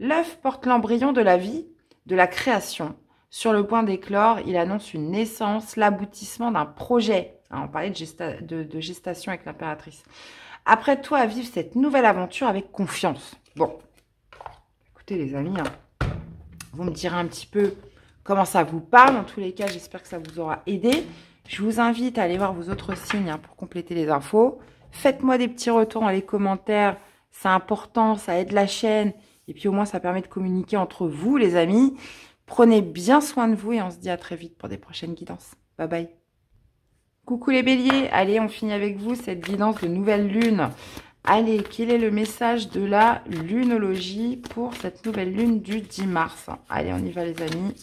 L'œuf porte l'embryon de la vie, de la création. Sur le point d'éclore, il annonce une naissance, l'aboutissement d'un projet. Hein, on parlait de, gestation avec l'impératrice. Après toi à vivre cette nouvelle aventure avec confiance. Bon, écoutez les amis, hein, vous me direz un petit peu comment ça vous parle. En tous les cas, j'espère que ça vous aura aidé. Je vous invite à aller voir vos autres signes hein, pour compléter les infos. Faites-moi des petits retours dans les commentaires. C'est important, ça aide la chaîne. Et puis au moins, ça permet de communiquer entre vous, les amis. Prenez bien soin de vous et on se dit à très vite pour des prochaines guidances. Bye bye. Coucou les béliers, allez, on finit avec vous cette guidance de nouvelle lune. Allez, quel est le message de la lunologie pour cette nouvelle lune du 10 mars Allez, on y va les amis.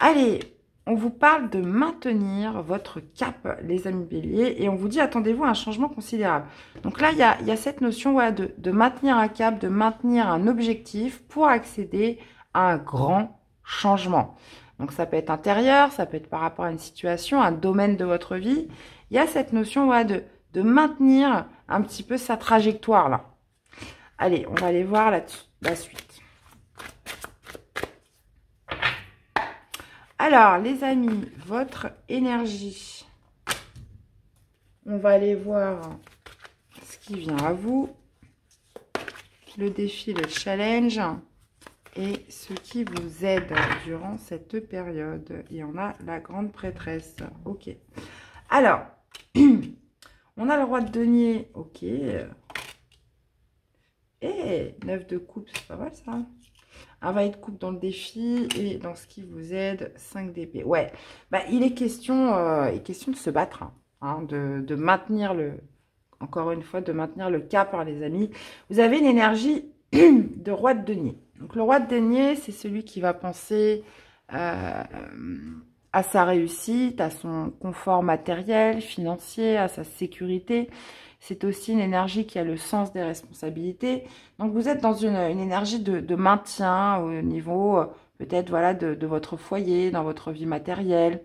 Allez, on vous parle de maintenir votre cap, les amis béliers, et on vous dit attendez-vous à un changement considérable. Donc là, il y a, cette notion de, maintenir un cap, de maintenir un objectif pour accéder à un grand changement. Donc ça peut être intérieur, ça peut être par rapport à une situation, un domaine de votre vie. Il y a cette notion de, maintenir un petit peu sa trajectoire là. Allez, on va aller voir la, la suite. Alors, les amis, votre énergie. On va aller voir ce qui vient à vous. Le défi, le challenge et ce qui vous aide durant cette période. Il y en a la grande prêtresse. Ok. Alors, on a le roi de denier. Ok. Et eh, neuf de coupe, c'est pas mal ça. Un va de coupe dans le défi et dans ce qui vous aide, 5 d'épée. Ouais, bah, il, est question, euh, question de se battre, hein, hein, de, de, maintenir le... Encore une fois, de maintenir le cap, par hein, les amis. Vous avez une énergie de roi de denier. Donc, le roi de denier, c'est celui qui va penser... Euh, à sa réussite, à son confort matériel, financier, à sa sécurité. C'est aussi une énergie qui a le sens des responsabilités. Donc vous êtes dans une, énergie de, maintien au niveau euh, peut-être voilà de, votre foyer, dans votre vie matérielle.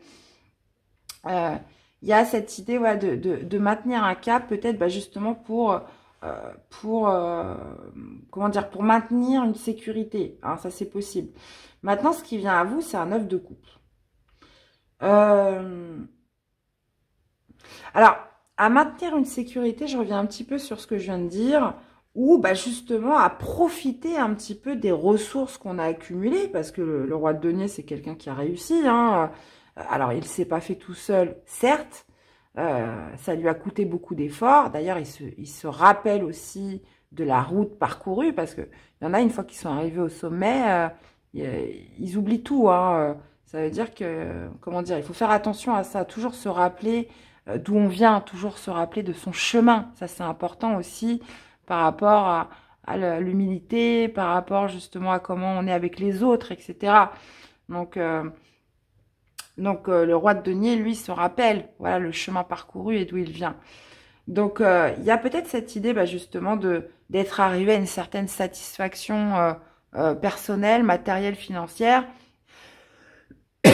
Euh, il y a cette idée voilà, de, de maintenir un cap peut-être bah, justement pour euh, pour comment dire pour maintenir une sécurité. Hein, ça c'est possible. Maintenant, ce qui vient à vous, c'est un œuf de couple. Alors, à maintenir une sécurité, je reviens un petit peu sur ce que je viens de dire, ou bah justement à profiter un petit peu des ressources qu'on a accumulées, parce que le, roi de denier, c'est quelqu'un qui a réussi. Hein. Euh, alors, il ne s'est pas fait tout seul, certes, euh, ça lui a coûté beaucoup d'efforts. D'ailleurs, il se, rappelle aussi de la route parcourue, parce qu'il y en a, une fois qu'ils sont arrivés au sommet, euh, ils, oublient tout. Hein. Ça veut dire que, comment dire, il faut faire attention à ça, toujours se rappeler euh, d'où on vient, toujours se rappeler de son chemin. Ça, c'est important aussi par rapport à, l'humilité, par rapport justement à comment on est avec les autres, etc. Donc, euh, donc euh, le roi de denier, lui, se rappelle voilà le chemin parcouru et d'où il vient. Donc, il y a peut-être cette idée bah, justement de d'être arrivé à une certaine satisfaction personnelle, matérielle, financière.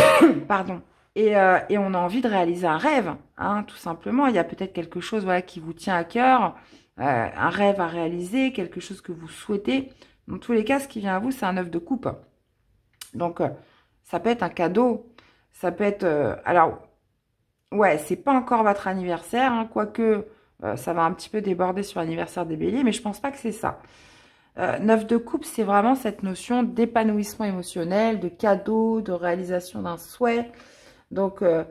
Pardon. Euh, et, on a envie de réaliser un rêve, hein, tout simplement. Il y a peut-être quelque chose qui vous tient à cœur, euh, un rêve à réaliser, quelque chose que vous souhaitez. Dans tous les cas, ce qui vient à vous, c'est un œuf de coupe. Donc, euh, ça peut être un cadeau. Ça peut être... alors, ouais, c'est pas encore votre anniversaire, hein, quoique ça va un petit peu déborder sur l'anniversaire des béliers, mais je pense pas que c'est ça. Neuf de coupe, c'est vraiment cette notion d'épanouissement émotionnel, de cadeau, de réalisation d'un souhait, donc, euh,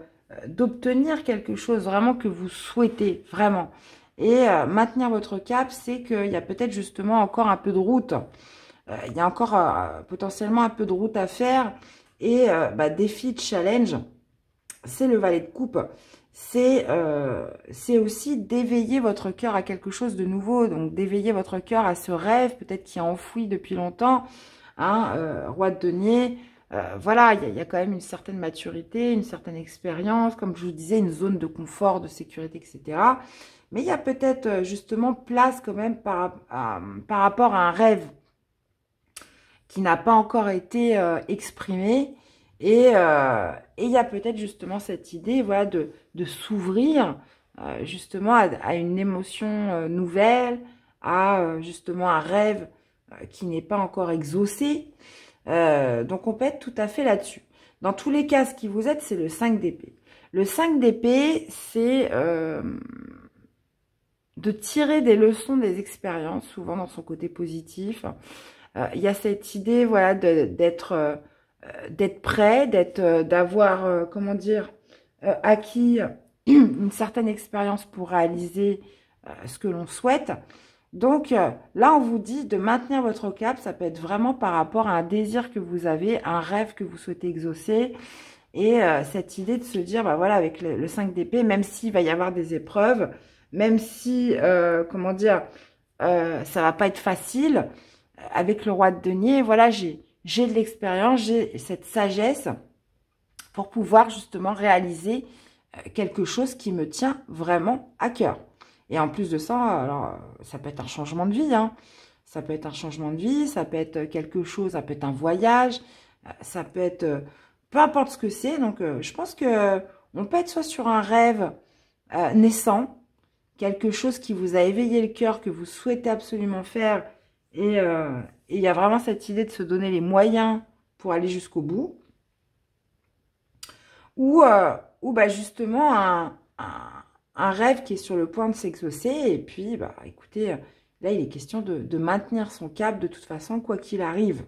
d'obtenir quelque chose vraiment que vous souhaitez, vraiment. Et euh, maintenir votre cap, c'est qu'il y a peut-être justement encore un peu de route. Euh, il y a encore potentiellement un peu de route à faire. Et bah, défi, challenge, c'est le valet de coupe c'est aussi d'éveiller votre cœur à quelque chose de nouveau, donc d'éveiller votre cœur à ce rêve peut-être qui est enfoui depuis longtemps, hein, roi de denier, euh, voilà, il y, a quand même une certaine maturité, une certaine expérience, comme je vous disais, une zone de confort, de sécurité, etc. Mais il y a peut-être euh, justement place quand même par, rapport à un rêve qui n'a pas encore été euh, exprimé. Et il y a peut-être justement cette idée voilà, de, s'ouvrir justement à, une émotion nouvelle, à justement un rêve qui n'est pas encore exaucé. Euh, donc on peut être tout à fait là-dessus. Dans tous les cas, ce qui vous aide, c'est le 5 d'épée. Le 5 d'épée, c'est euh, de tirer des leçons des expériences, souvent dans son côté positif. Euh, il y a cette idée, voilà, d'être prêt, d'avoir, comment dire, acquis une certaine expérience pour réaliser ce que l'on souhaite. Donc euh, là, on vous dit de maintenir votre cap. Ça peut être vraiment par rapport à un désir que vous avez, un rêve que vous souhaitez exaucer. Et euh, cette idée de se dire, bah voilà, avec le, 5 d'épée, même s'il va y avoir des épreuves, même si, euh, comment dire, ça ça va pas être facile, avec le roi de denier, voilà, j'ai de l'expérience, j'ai cette sagesse pour pouvoir justement réaliser quelque chose qui me tient vraiment à cœur. Et en plus de ça, alors, ça peut être un changement de vie. Hein. Ça peut être un changement de vie, ça peut être quelque chose, ça peut être un voyage, euh, ça peut être euh, peu importe ce que c'est. Donc, euh, je pense que on peut être soit sur un rêve naissant, quelque chose qui vous a éveillé le cœur, que vous souhaitez absolument faire, et il y a vraiment cette idée de se donner les moyens pour aller jusqu'au bout, ou, ou bah justement un, un rêve qui est sur le point de s'exaucer. Et puis, bah, écoutez, là, il est question de, maintenir son cap de toute façon, quoi qu'il arrive.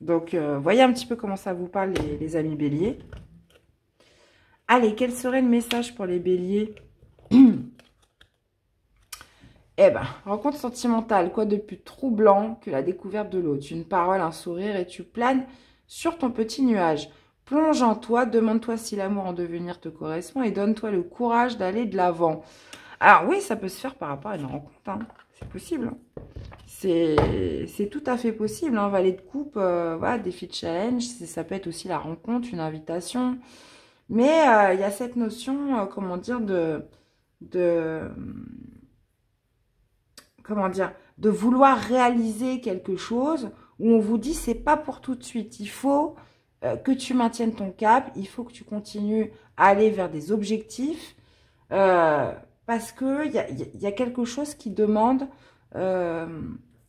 Donc, euh, voyez un petit peu comment ça vous parle, les, amis béliers. Allez, quel serait le message pour les béliers Eh ben, rencontre sentimentale, quoi de plus troublant que la découverte de l'autre Une parole, un sourire et tu planes sur ton petit nuage. Plonge en toi, demande-toi si l'amour en devenir te correspond et donne-toi le courage d'aller de l'avant. Alors oui, ça peut se faire par rapport à une rencontre, hein. c'est possible. C'est tout à fait possible, hein. valet de coupe, euh, défi de challenge, ça peut être aussi la rencontre, une invitation. Mais euh, il y a cette notion, euh, comment dire, de, de... Comment dire De vouloir réaliser quelque chose où on vous dit c'est pas pour tout de suite, il faut euh, que tu maintiennes ton cap, il faut que tu continues à aller vers des objectifs euh, parce que il y a, y a, quelque chose qui demande euh,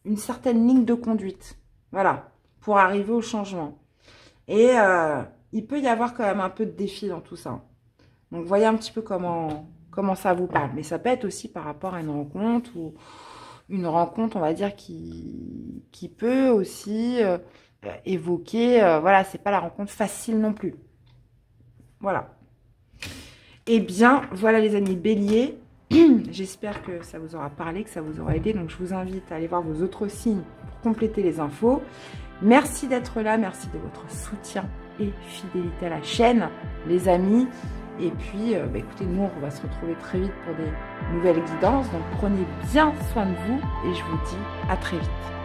une certaine ligne de conduite, voilà, pour arriver au changement. Et il peut y avoir quand même un peu de défi dans tout ça. Donc voyez un petit peu comment comment ça vous parle. Mais ça peut être aussi par rapport à une rencontre ou une rencontre, on va dire, qui, qui peut aussi euh, évoquer, euh, voilà, c'est pas la rencontre facile non plus. Voilà. Eh bien, voilà les amis béliers. J'espère que ça vous aura parlé, que ça vous aura aidé. Donc, je vous invite à aller voir vos autres signes pour compléter les infos. Merci d'être là. Merci de votre soutien et fidélité à la chaîne, les amis. Et puis, euh, bah, écoutez, nous, on va se retrouver très vite pour des nouvelles guidances. Donc, prenez bien soin de vous et je vous dis à très vite.